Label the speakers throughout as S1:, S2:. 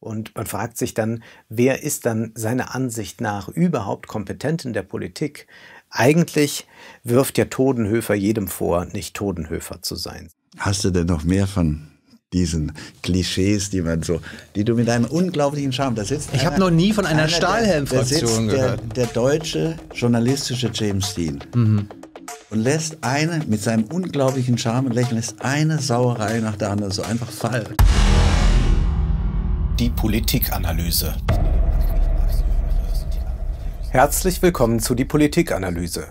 S1: Und man fragt sich dann, wer ist dann seiner Ansicht nach überhaupt kompetent in der Politik? Eigentlich wirft ja Todenhöfer jedem vor, nicht Todenhöfer zu sein.
S2: Hast du denn noch mehr von diesen Klischees, die man so, die du mit einem unglaublichen Charme, da sitzt. Ich habe noch nie von einer, einer Stahlhelm-Fraktion gehört. Der, der, deutsche journalistische James Dean mhm. und lässt eine mit seinem unglaublichen Charme lächeln, lässt eine Sauerei nach der anderen so einfach fallen die Politikanalyse. Herzlich willkommen
S1: zu die Politikanalyse.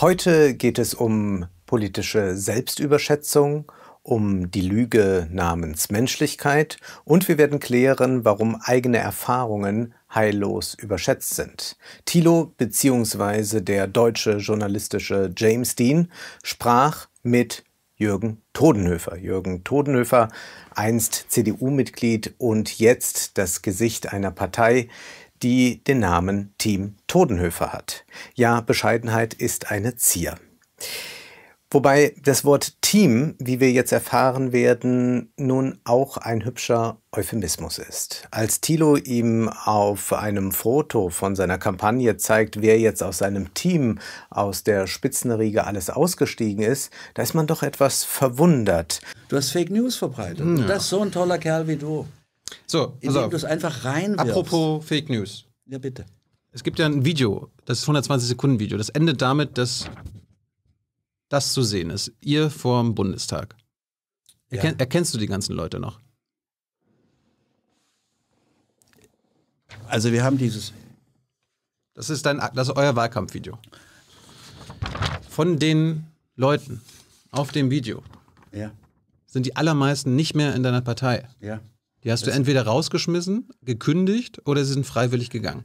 S1: Heute geht es um politische Selbstüberschätzung, um die Lüge namens Menschlichkeit und wir werden klären, warum eigene Erfahrungen heillos überschätzt sind. Thilo bzw. der deutsche journalistische James Dean sprach mit Jürgen Todenhöfer. Jürgen Todenhöfer, einst CDU-Mitglied und jetzt das Gesicht einer Partei, die den Namen Team Todenhöfer hat. Ja, Bescheidenheit ist eine Zier. Wobei das Wort Team, wie wir jetzt erfahren werden, nun auch ein hübscher Euphemismus ist. Als Thilo ihm auf einem Foto von seiner Kampagne zeigt, wer jetzt aus seinem Team aus der Spitzenriege alles ausgestiegen ist, da ist man doch etwas verwundert. Du hast Fake News verbreitet. Mhm.
S2: Das ist so ein toller Kerl wie du. So, indem also, du es einfach rein Apropos Fake News. Ja, bitte.
S3: Es gibt ja ein Video, das ist 120 Sekunden Video. Das endet damit, dass das zu sehen ist, ihr vorm Bundestag, erken ja. erkennst du die ganzen Leute noch? Also wir haben dieses. Das ist dein, das ist euer Wahlkampfvideo. Von den Leuten auf dem Video ja. sind die allermeisten nicht mehr in deiner Partei. Ja. Die hast das du entweder rausgeschmissen, gekündigt oder sie sind freiwillig gegangen.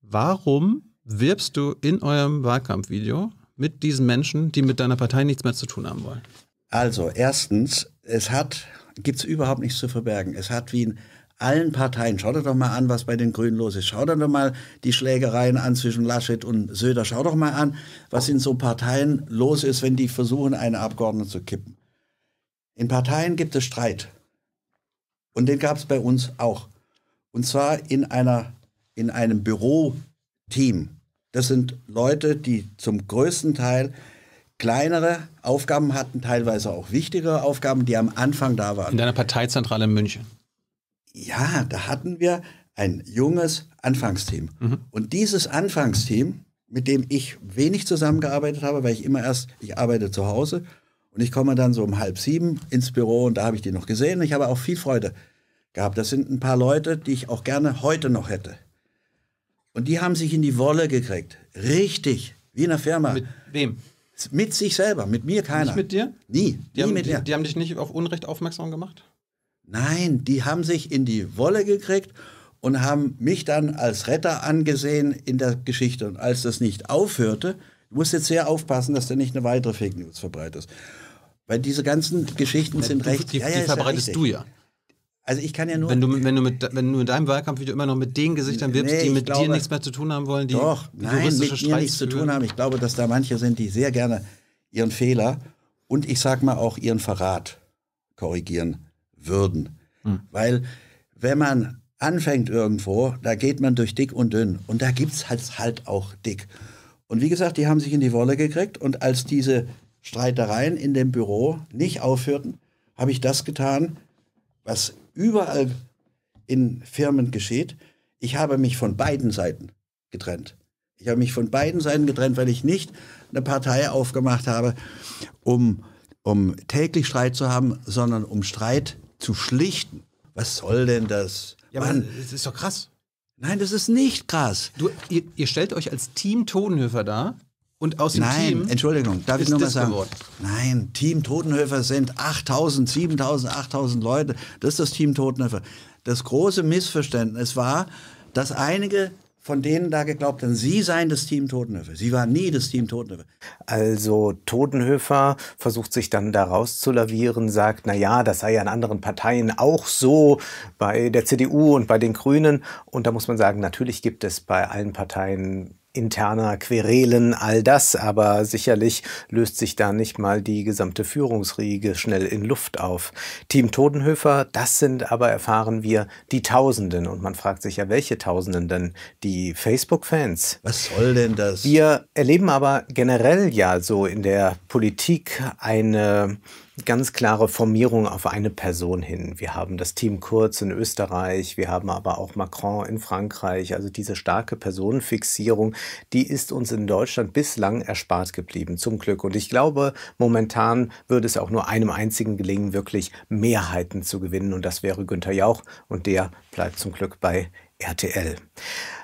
S3: Warum wirbst du in eurem Wahlkampfvideo mit diesen Menschen, die mit deiner Partei nichts mehr zu tun haben wollen?
S2: Also, erstens, es hat, gibt es überhaupt nichts zu verbergen. Es hat wie in allen Parteien, schau dir doch mal an, was bei den Grünen los ist. Schau dir doch mal die Schlägereien an zwischen Laschet und Söder. Schau doch mal an, was in so Parteien los ist, wenn die versuchen, eine Abgeordnete zu kippen. In Parteien gibt es Streit. Und den gab es bei uns auch. Und zwar in, einer, in einem Büroteam. Das sind Leute, die zum größten Teil kleinere Aufgaben hatten, teilweise auch wichtigere Aufgaben, die am Anfang da waren. In deiner Parteizentrale in München? Ja, da hatten wir ein junges Anfangsteam. Mhm. Und dieses Anfangsteam, mit dem ich wenig zusammengearbeitet habe, weil ich immer erst, ich arbeite zu Hause und ich komme dann so um halb sieben ins Büro und da habe ich die noch gesehen. Ich habe auch viel Freude gehabt. Das sind ein paar Leute, die ich auch gerne heute noch hätte. Und die haben sich in die Wolle gekriegt. Richtig. Wie in der Firma. Mit wem? Mit sich selber, mit mir keiner. Nicht mit dir? Nie. Die, nie haben, mit die, die haben dich nicht auf Unrecht aufmerksam gemacht? Nein, die haben sich in die Wolle gekriegt und haben mich dann als Retter angesehen in der Geschichte. Und als das nicht aufhörte, du musst jetzt sehr aufpassen, dass du nicht eine weitere Fake News verbreitest. Weil diese ganzen Geschichten sind recht. Die, die, ja, ja, die verbreitest ja du ja. Also ich kann ja nur. Wenn
S3: du, wenn du, mit, wenn du mit deinem Wahlkampfvideo immer noch mit den Gesichtern wirbst, nee, die mit glaube, dir nichts mehr zu tun haben wollen, die doch, nein, mit mir nichts zu tun
S2: haben. Ich glaube, dass da manche sind, die sehr gerne ihren Fehler und ich sag mal auch ihren Verrat korrigieren würden. Hm. Weil wenn man anfängt irgendwo, da geht man durch dick und dünn. Und da gibt es halt, halt auch dick. Und wie gesagt, die haben sich in die Wolle gekriegt. Und als diese Streitereien in dem Büro nicht aufhörten, habe ich das getan, was überall in Firmen geschieht. Ich habe mich von beiden Seiten getrennt. Ich habe mich von beiden Seiten getrennt, weil ich nicht eine Partei aufgemacht habe, um, um täglich Streit zu haben, sondern um Streit zu schlichten. Was soll denn das? Ja, Mann, das ist doch krass. Nein, das ist nicht krass. Du, ihr, ihr stellt euch als Team Tonhöfer dar und aus dem Nein, Team Entschuldigung, darf ich nur mal sagen? Geworden. Nein, Team Totenhöfer sind 8000, 7000, 8000 Leute. Das ist das Team Totenhöfer. Das große Missverständnis war, dass einige von denen da geglaubt haben, sie seien das Team Totenhöfer. Sie waren nie das Team Totenhöfer. Also Totenhöfer versucht sich dann da
S1: rauszulavieren, sagt, na ja, das sei ja in anderen Parteien auch so, bei der CDU und bei den Grünen. Und da muss man sagen, natürlich gibt es bei allen Parteien interner Querelen, all das, aber sicherlich löst sich da nicht mal die gesamte Führungsriege schnell in Luft auf. Team Todenhöfer, das sind aber, erfahren wir, die Tausenden. Und man fragt sich ja, welche Tausenden denn? Die Facebook-Fans. Was soll denn das? Wir erleben aber generell ja so in der Politik eine ganz klare Formierung auf eine Person hin. Wir haben das Team Kurz in Österreich, wir haben aber auch Macron in Frankreich. Also diese starke Personenfixierung, die ist uns in Deutschland bislang erspart geblieben, zum Glück. Und ich glaube, momentan würde es auch nur einem einzigen gelingen, wirklich Mehrheiten zu gewinnen. Und das wäre Günther Jauch. Und der bleibt zum Glück bei RTL.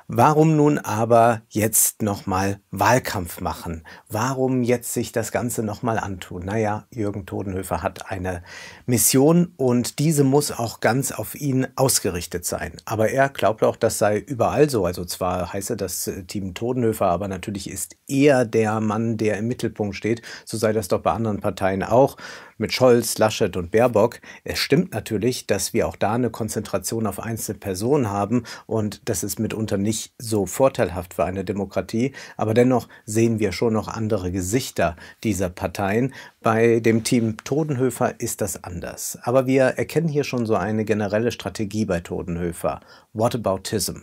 S1: Warum nun aber jetzt nochmal Wahlkampf machen? Warum jetzt sich das Ganze nochmal antun? Naja, Jürgen Todenhöfer hat eine Mission und diese muss auch ganz auf ihn ausgerichtet sein. Aber er glaubt auch, das sei überall so. Also zwar heiße das äh, Team Todenhöfer, aber natürlich ist er der Mann, der im Mittelpunkt steht. So sei das doch bei anderen Parteien auch mit Scholz, Laschet und Baerbock. Es stimmt natürlich, dass wir auch da eine Konzentration auf einzelne Personen haben und das ist mitunter nicht so vorteilhaft für eine Demokratie. Aber dennoch sehen wir schon noch andere Gesichter dieser Parteien. Bei dem Team Todenhöfer ist das anders. Aber wir erkennen hier schon so eine generelle Strategie bei Todenhöfer. What aboutism?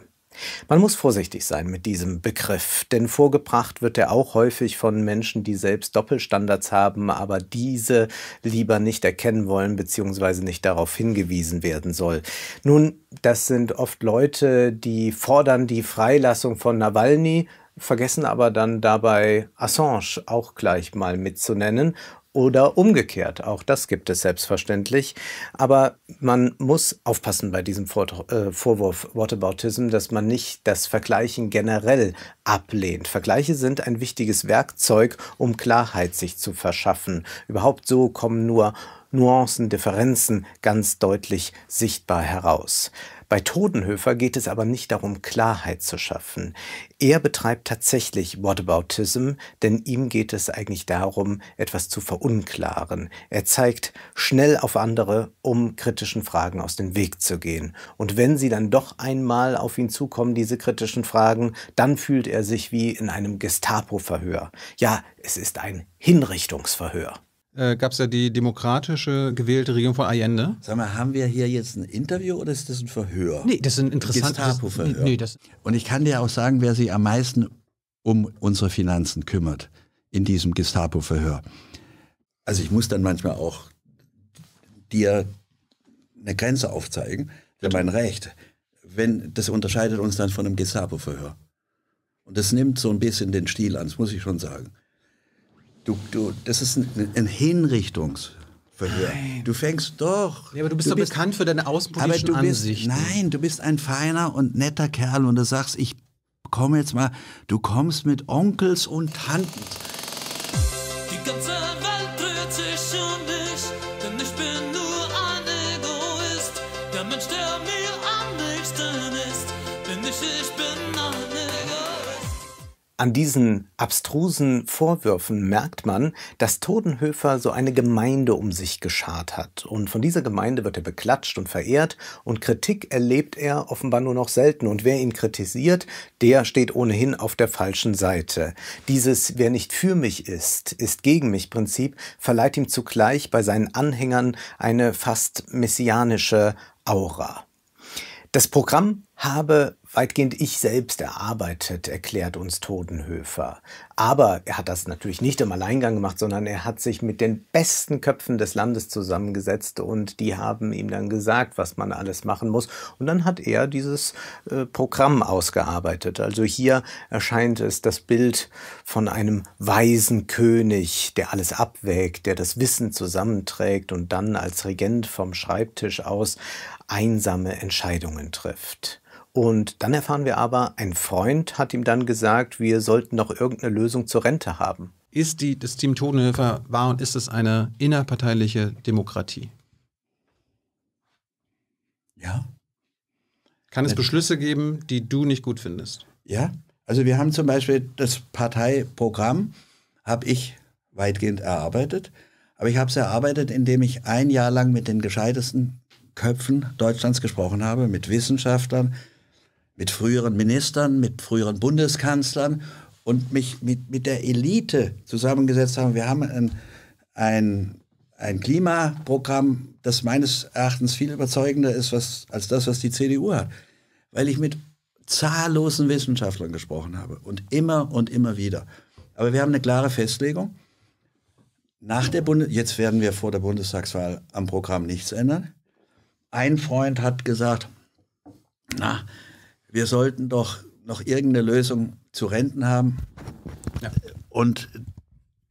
S1: Man muss vorsichtig sein mit diesem Begriff, denn vorgebracht wird er auch häufig von Menschen, die selbst Doppelstandards haben, aber diese lieber nicht erkennen wollen bzw. nicht darauf hingewiesen werden soll. Nun, das sind oft Leute, die fordern die Freilassung von Nawalny, vergessen aber dann dabei Assange auch gleich mal mitzunennen oder umgekehrt. Auch das gibt es selbstverständlich. Aber man muss aufpassen bei diesem Vor äh, Vorwurf Whataboutism, dass man nicht das Vergleichen generell ablehnt. Vergleiche sind ein wichtiges Werkzeug, um Klarheit sich zu verschaffen. Überhaupt so kommen nur Nuancen, Differenzen ganz deutlich sichtbar heraus. Bei Todenhöfer geht es aber nicht darum, Klarheit zu schaffen. Er betreibt tatsächlich Whataboutism, denn ihm geht es eigentlich darum, etwas zu verunklaren. Er zeigt schnell auf andere, um kritischen Fragen aus dem Weg zu gehen. Und wenn sie dann doch einmal auf ihn zukommen, diese kritischen Fragen, dann fühlt er sich wie in einem Gestapo-Verhör. Ja, es ist ein Hinrichtungsverhör.
S3: Äh, gab es ja die demokratische gewählte Regierung von Allende. Sag mal, haben wir hier jetzt ein Interview oder ist das ein Verhör? Nee, das ist ein interessantes Gestapo-Verhör. Nee,
S2: das Und ich kann dir auch sagen, wer sich am meisten um unsere Finanzen kümmert in diesem Gestapo-Verhör. Also ich muss dann manchmal auch dir eine Grenze aufzeigen für mein Recht. Wenn, das unterscheidet uns dann von einem Gestapo-Verhör. Und das nimmt so ein bisschen den Stil an, das muss ich schon sagen. Du, du, das ist ein, ein Hinrichtungsverhör. Nein. Du fängst doch. Ja, aber du bist du doch bist, bekannt für deine außenpolitischen aber du Ansichten. Bist, nein, du bist ein feiner und netter Kerl und du sagst, ich komme jetzt mal, du kommst mit Onkels und Tanten.
S1: Die ganze An diesen abstrusen Vorwürfen merkt man, dass Todenhöfer so eine Gemeinde um sich geschart hat. Und von dieser Gemeinde wird er beklatscht und verehrt und Kritik erlebt er offenbar nur noch selten. Und wer ihn kritisiert, der steht ohnehin auf der falschen Seite. Dieses Wer nicht für mich ist, ist gegen mich Prinzip verleiht ihm zugleich bei seinen Anhängern eine fast messianische Aura. Das Programm habe weitgehend ich selbst erarbeitet, erklärt uns Todenhöfer. Aber er hat das natürlich nicht im Alleingang gemacht, sondern er hat sich mit den besten Köpfen des Landes zusammengesetzt und die haben ihm dann gesagt, was man alles machen muss. Und dann hat er dieses äh, Programm ausgearbeitet. Also hier erscheint es das Bild von einem weisen König, der alles abwägt, der das Wissen zusammenträgt und dann als Regent vom Schreibtisch aus einsame Entscheidungen trifft. Und dann erfahren wir aber, ein Freund hat ihm dann gesagt, wir sollten noch irgendeine Lösung zur Rente haben.
S3: Ist die, das Team Totenhöfer wahr und ist es eine innerparteiliche
S2: Demokratie? Ja. Kann es Beschlüsse
S3: geben, die du nicht gut findest?
S2: Ja. Also wir haben zum Beispiel das Parteiprogramm, habe ich weitgehend erarbeitet. Aber ich habe es erarbeitet, indem ich ein Jahr lang mit den gescheitesten Köpfen Deutschlands gesprochen habe, mit Wissenschaftlern, mit früheren Ministern, mit früheren Bundeskanzlern und mich mit, mit der Elite zusammengesetzt haben. Wir haben ein, ein, ein Klimaprogramm, das meines Erachtens viel überzeugender ist was, als das, was die CDU hat, weil ich mit zahllosen Wissenschaftlern gesprochen habe und immer und immer wieder. Aber wir haben eine klare Festlegung. Nach der Bundes jetzt werden wir vor der Bundestagswahl am Programm nichts ändern. Ein Freund hat gesagt, na, wir sollten doch noch irgendeine Lösung zu Renten haben. Ja. Und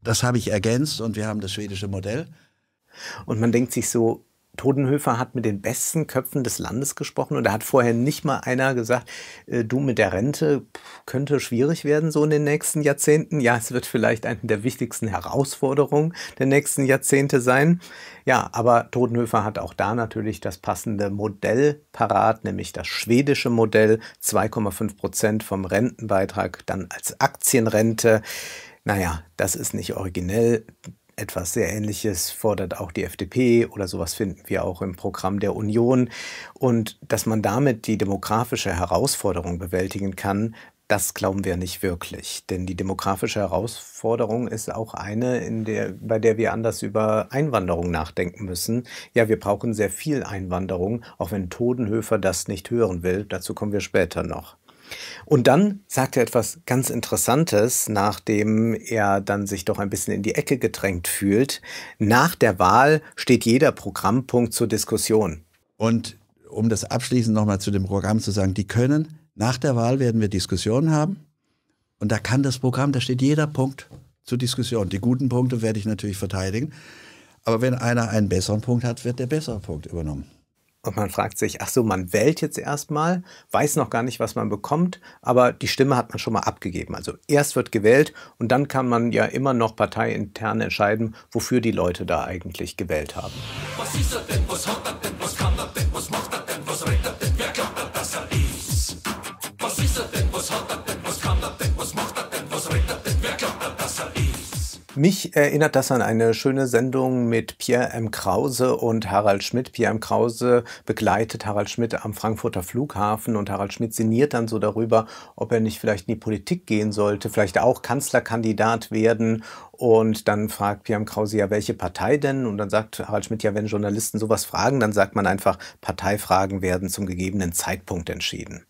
S2: das habe ich ergänzt und wir haben das schwedische Modell.
S1: Und man denkt sich so, Todenhöfer hat mit den besten Köpfen des Landes gesprochen und da hat vorher nicht mal einer gesagt, äh, du mit der Rente könnte schwierig werden so in den nächsten Jahrzehnten. Ja, es wird vielleicht eine der wichtigsten Herausforderungen der nächsten Jahrzehnte sein. Ja, aber Todenhöfer hat auch da natürlich das passende Modell parat, nämlich das schwedische Modell, 2,5 Prozent vom Rentenbeitrag dann als Aktienrente. Naja, das ist nicht originell etwas sehr Ähnliches fordert auch die FDP oder sowas finden wir auch im Programm der Union. Und dass man damit die demografische Herausforderung bewältigen kann, das glauben wir nicht wirklich. Denn die demografische Herausforderung ist auch eine, der, bei der wir anders über Einwanderung nachdenken müssen. Ja, wir brauchen sehr viel Einwanderung, auch wenn Todenhöfer das nicht hören will. Dazu kommen wir später noch. Und dann sagt er etwas ganz Interessantes, nachdem er dann sich doch ein bisschen in die Ecke gedrängt fühlt. Nach der Wahl
S2: steht jeder Programmpunkt zur Diskussion. Und um das abschließend nochmal zu dem Programm zu sagen, die können, nach der Wahl werden wir Diskussionen haben. Und da kann das Programm, da steht jeder Punkt zur Diskussion. Die guten Punkte werde ich natürlich verteidigen. Aber wenn einer einen besseren Punkt hat, wird der bessere Punkt übernommen. Und man fragt sich, ach so, man wählt jetzt erstmal,
S1: weiß noch gar nicht, was man bekommt, aber die Stimme hat man schon mal abgegeben. Also erst wird gewählt und dann kann man ja immer noch parteiintern entscheiden, wofür die Leute da eigentlich gewählt
S2: haben. Was ist er denn? Was hat er denn? Was kann er denn? Was macht er denn? Was redet er?
S1: Mich erinnert das an eine schöne Sendung mit Pierre M. Krause und Harald Schmidt. Pierre M. Krause begleitet Harald Schmidt am Frankfurter Flughafen und Harald Schmidt sinniert dann so darüber, ob er nicht vielleicht in die Politik gehen sollte, vielleicht auch Kanzlerkandidat werden und dann fragt Pierre M. Krause ja, welche Partei denn? Und dann sagt Harald Schmidt ja, wenn Journalisten sowas fragen, dann sagt man einfach, Parteifragen werden zum gegebenen Zeitpunkt entschieden.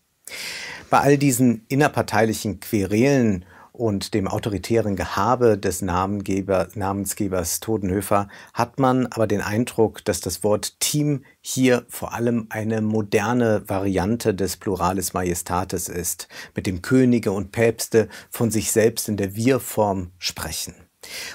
S1: Bei all diesen innerparteilichen Querelen und dem autoritären Gehabe des Namengeber, Namensgebers Todenhöfer hat man aber den Eindruck, dass das Wort Team hier vor allem eine moderne Variante des Plurales Majestatis ist, mit dem Könige und Päpste von sich selbst in der Wir-Form sprechen.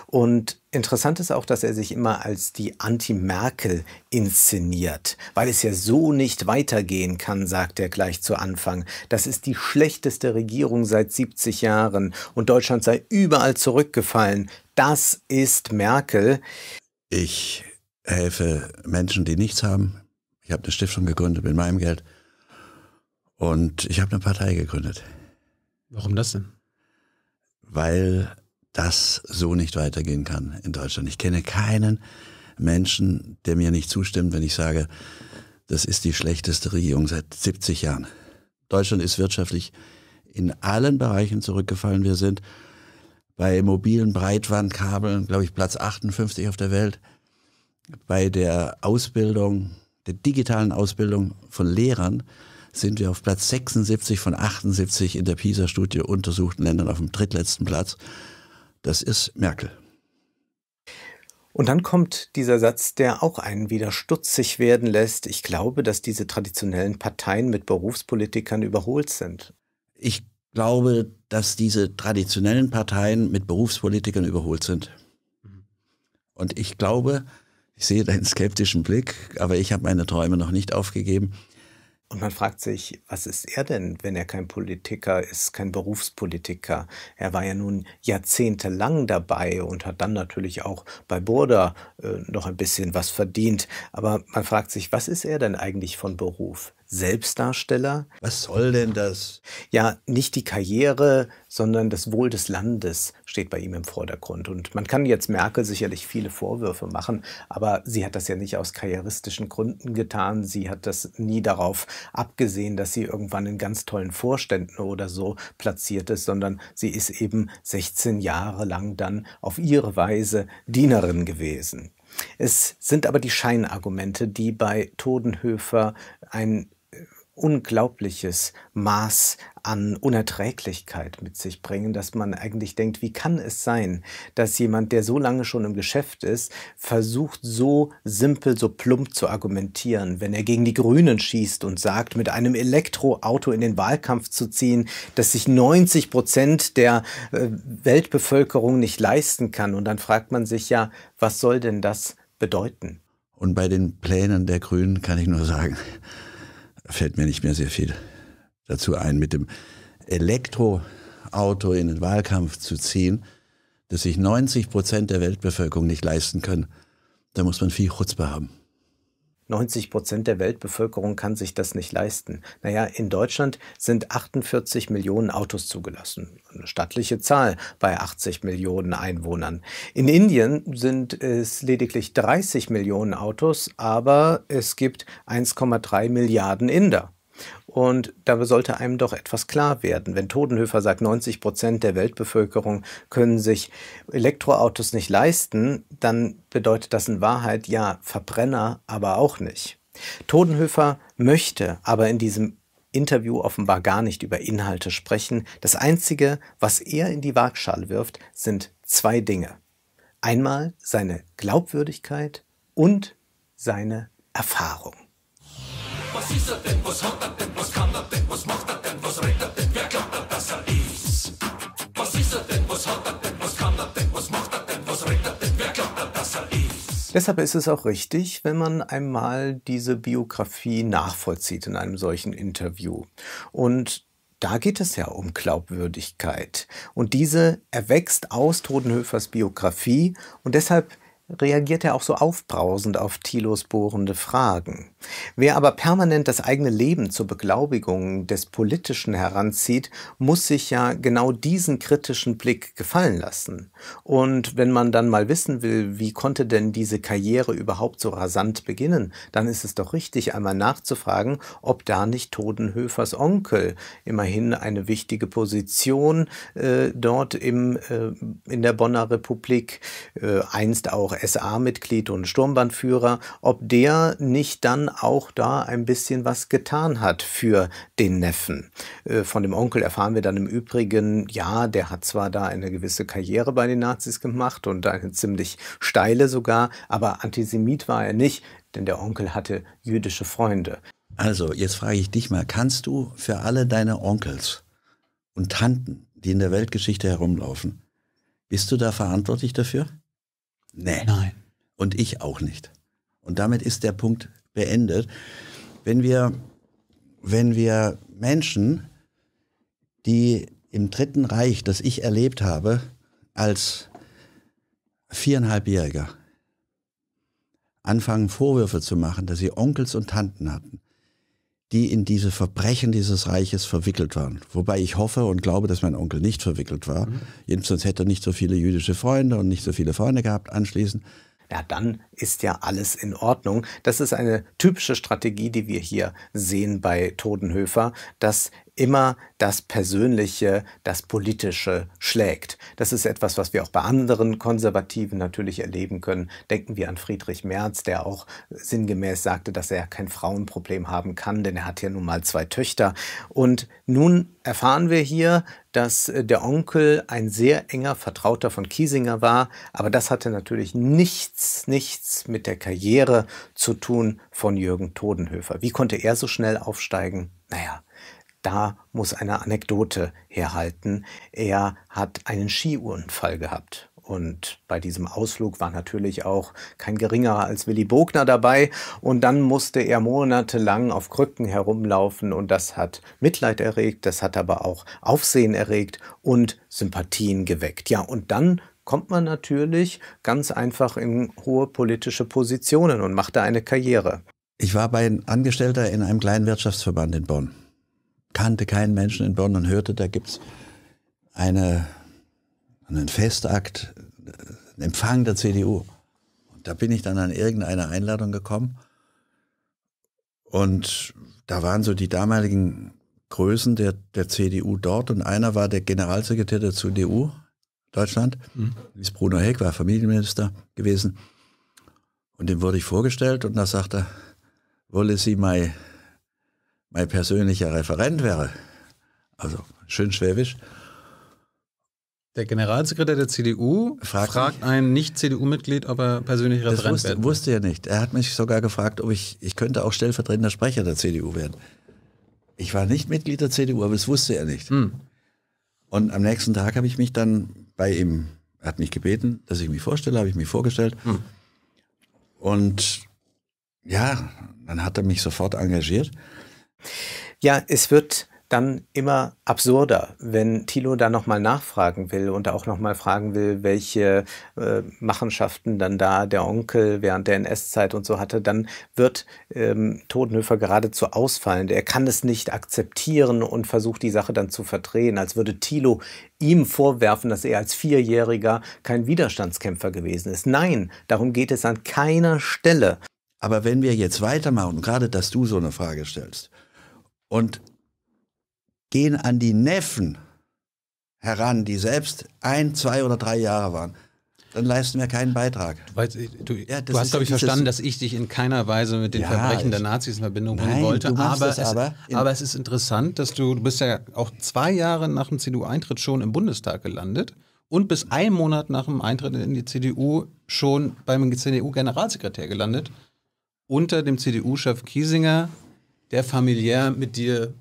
S1: Und Interessant ist auch, dass er sich immer als die Anti-Merkel inszeniert, weil es ja so nicht weitergehen kann, sagt er gleich zu Anfang. Das ist die schlechteste Regierung seit 70 Jahren und Deutschland sei
S2: überall zurückgefallen. Das ist Merkel. Ich helfe Menschen, die nichts haben. Ich habe eine Stiftung gegründet mit meinem Geld und ich habe eine Partei gegründet.
S3: Warum das denn?
S2: Weil das so nicht weitergehen kann in Deutschland. Ich kenne keinen Menschen, der mir nicht zustimmt, wenn ich sage, das ist die schlechteste Regierung seit 70 Jahren. Deutschland ist wirtschaftlich in allen Bereichen zurückgefallen. Wir sind bei mobilen Breitbandkabeln, glaube ich, Platz 58 auf der Welt. Bei der Ausbildung, der digitalen Ausbildung von Lehrern sind wir auf Platz 76 von 78 in der PISA-Studie untersuchten Ländern auf dem drittletzten Platz. Das ist Merkel.
S1: Und dann kommt dieser Satz, der auch einen wieder stutzig werden lässt. Ich glaube, dass diese traditionellen Parteien mit Berufspolitikern überholt sind.
S2: Ich glaube, dass diese traditionellen Parteien mit Berufspolitikern überholt sind. Und ich glaube, ich sehe deinen skeptischen Blick, aber ich habe meine Träume noch nicht aufgegeben, und man fragt sich,
S1: was ist er denn, wenn er kein Politiker ist, kein Berufspolitiker? Er war ja nun jahrzehntelang dabei und hat dann natürlich auch bei Burda äh, noch ein bisschen was verdient. Aber man fragt sich, was ist er denn eigentlich von Beruf? Selbstdarsteller. Was soll denn das? Ja, nicht die Karriere, sondern das Wohl des Landes steht bei ihm im Vordergrund. Und man kann jetzt Merkel sicherlich viele Vorwürfe machen, aber sie hat das ja nicht aus karrieristischen Gründen getan. Sie hat das nie darauf abgesehen, dass sie irgendwann in ganz tollen Vorständen oder so platziert ist, sondern sie ist eben 16 Jahre lang dann auf ihre Weise Dienerin gewesen. Es sind aber die Scheinargumente, die bei Todenhöfer ein unglaubliches Maß an Unerträglichkeit mit sich bringen, dass man eigentlich denkt, wie kann es sein, dass jemand, der so lange schon im Geschäft ist, versucht so simpel, so plump zu argumentieren, wenn er gegen die Grünen schießt und sagt, mit einem Elektroauto in den Wahlkampf zu ziehen, dass sich 90 Prozent der äh, Weltbevölkerung nicht leisten kann. Und dann fragt man sich ja, was soll denn das bedeuten?
S2: Und bei den Plänen der Grünen kann ich nur sagen, fällt mir nicht mehr sehr viel dazu ein, mit dem Elektroauto in den Wahlkampf zu ziehen, dass sich 90 Prozent der Weltbevölkerung nicht leisten können. Da muss man viel Chutzpe haben.
S1: 90 Prozent der Weltbevölkerung kann sich das nicht leisten. Naja, in Deutschland sind 48 Millionen Autos zugelassen. Eine stattliche Zahl bei 80 Millionen Einwohnern. In Indien sind es lediglich 30 Millionen Autos, aber es gibt 1,3 Milliarden Inder. Und da sollte einem doch etwas klar werden. Wenn Todenhöfer sagt, 90 Prozent der Weltbevölkerung können sich Elektroautos nicht leisten, dann bedeutet das in Wahrheit ja Verbrenner aber auch nicht. Todenhöfer möchte aber in diesem Interview offenbar gar nicht über Inhalte sprechen. Das Einzige, was er in die Waagschale wirft, sind zwei Dinge. Einmal seine Glaubwürdigkeit und seine Erfahrung. Was ist er denn? Was hat er denn? Was kann er denn? Was macht er denn? Was redet er denn? Wer glaubt er, dass er ist? Was ist er denn? Was hat er denn? Was kann er denn? Was macht er denn? Was redet er denn? Wer glaubt er, dass er ist? Deshalb ist es auch richtig, wenn man einmal diese Biografie nachvollzieht in einem solchen Interview. Und da geht es ja um Glaubwürdigkeit. Und diese erwächst aus Todenhöfers Biografie. Und deshalb reagiert er auch so aufbrausend auf Thilos bohrende Fragen. Wer aber permanent das eigene Leben zur Beglaubigung des Politischen heranzieht, muss sich ja genau diesen kritischen Blick gefallen lassen. Und wenn man dann mal wissen will, wie konnte denn diese Karriere überhaupt so rasant beginnen, dann ist es doch richtig, einmal nachzufragen, ob da nicht Todenhöfers Onkel immerhin eine wichtige Position äh, dort im, äh, in der Bonner Republik äh, einst auch SA-Mitglied und Sturmbandführer, ob der nicht dann auch da ein bisschen was getan hat für den Neffen. Äh, von dem Onkel erfahren wir dann im Übrigen, ja, der hat zwar da eine gewisse Karriere bei den Nazis gemacht und eine ziemlich steile sogar, aber Antisemit war er
S2: nicht, denn der Onkel hatte jüdische Freunde. Also, jetzt frage ich dich mal, kannst du für alle deine Onkels und Tanten, die in der Weltgeschichte herumlaufen, bist du da verantwortlich dafür? Nee. Nein. Und ich auch nicht. Und damit ist der Punkt beendet. Wenn wir, wenn wir Menschen, die im Dritten Reich, das ich erlebt habe, als viereinhalbjähriger, anfangen Vorwürfe zu machen, dass sie Onkels und Tanten hatten, die in diese Verbrechen dieses Reiches verwickelt waren. Wobei ich hoffe und glaube, dass mein Onkel nicht verwickelt war. Mhm. Jedenfalls hätte er nicht so viele jüdische Freunde und nicht so viele Freunde gehabt anschließend. Ja, dann ist ja alles in
S1: Ordnung. Das ist eine typische Strategie, die wir hier sehen bei Todenhöfer, dass immer das Persönliche, das Politische schlägt. Das ist etwas, was wir auch bei anderen Konservativen natürlich erleben können. Denken wir an Friedrich Merz, der auch sinngemäß sagte, dass er kein Frauenproblem haben kann, denn er hat ja nun mal zwei Töchter. Und nun erfahren wir hier, dass der Onkel ein sehr enger Vertrauter von Kiesinger war, aber das hatte natürlich nichts, nichts mit der Karriere zu tun von Jürgen Todenhöfer. Wie konnte er so schnell aufsteigen? Naja, da muss eine Anekdote herhalten. Er hat einen Skiunfall gehabt. Und bei diesem Ausflug war natürlich auch kein geringerer als Willy Bogner dabei. Und dann musste er monatelang auf Krücken herumlaufen. Und das hat Mitleid erregt, das hat aber auch Aufsehen erregt und Sympathien geweckt. Ja, und dann kommt man natürlich ganz einfach in hohe politische Positionen und macht da eine Karriere.
S2: Ich war bei Angestellter in einem kleinen Wirtschaftsverband in Bonn kannte keinen Menschen in Bonn und hörte, da gibt es eine, einen Festakt, einen Empfang der CDU. Und da bin ich dann an irgendeine Einladung gekommen. Und da waren so die damaligen Größen der, der CDU dort. Und einer war der Generalsekretär der CDU Deutschland. Mhm. Ist Bruno Heck, war Familienminister gewesen. Und dem wurde ich vorgestellt und da sagte er, wolle Sie mal mein persönlicher Referent wäre, also schön schwäbisch.
S3: Der Generalsekretär der CDU fragt, fragt ein Nicht-CDU-Mitglied, ob er persönlich Referent das wusste,
S2: wusste er nicht. Er hat mich sogar gefragt, ob ich, ich könnte auch stellvertretender Sprecher der CDU werden. Ich war nicht Mitglied der CDU, aber das wusste er nicht. Hm. Und am nächsten Tag habe ich mich dann bei ihm, er hat mich gebeten, dass ich mich vorstelle, habe ich mich vorgestellt. Hm. Und ja, dann hat er mich sofort engagiert.
S1: Ja, es wird dann immer absurder, wenn Thilo da nochmal nachfragen will und auch nochmal fragen will, welche äh, Machenschaften dann da der Onkel während der NS-Zeit und so hatte, dann wird ähm, Todenhöfer geradezu ausfallend. Er kann es nicht akzeptieren und versucht die Sache dann zu verdrehen, als würde Thilo ihm vorwerfen, dass er als Vierjähriger kein Widerstandskämpfer gewesen ist. Nein, darum geht es an keiner Stelle.
S2: Aber wenn wir jetzt weitermachen, gerade dass du so eine Frage stellst, und gehen an die Neffen heran, die selbst ein, zwei oder drei Jahre waren, dann leisten wir keinen Beitrag. Du, weißt, du, ja, du hast, glaube ich, verstanden,
S3: dass ich dich in keiner Weise mit den ja, Verbrechen der Nazis in Verbindung bringen wollte. Aber es, aber, es, ist interessant, dass du, du bist ja auch zwei Jahre nach dem CDU-Eintritt schon im Bundestag gelandet und bis einen Monat nach dem Eintritt in die CDU schon beim CDU-Generalsekretär gelandet, unter dem CDU-Chef Kiesinger der familiär mit dir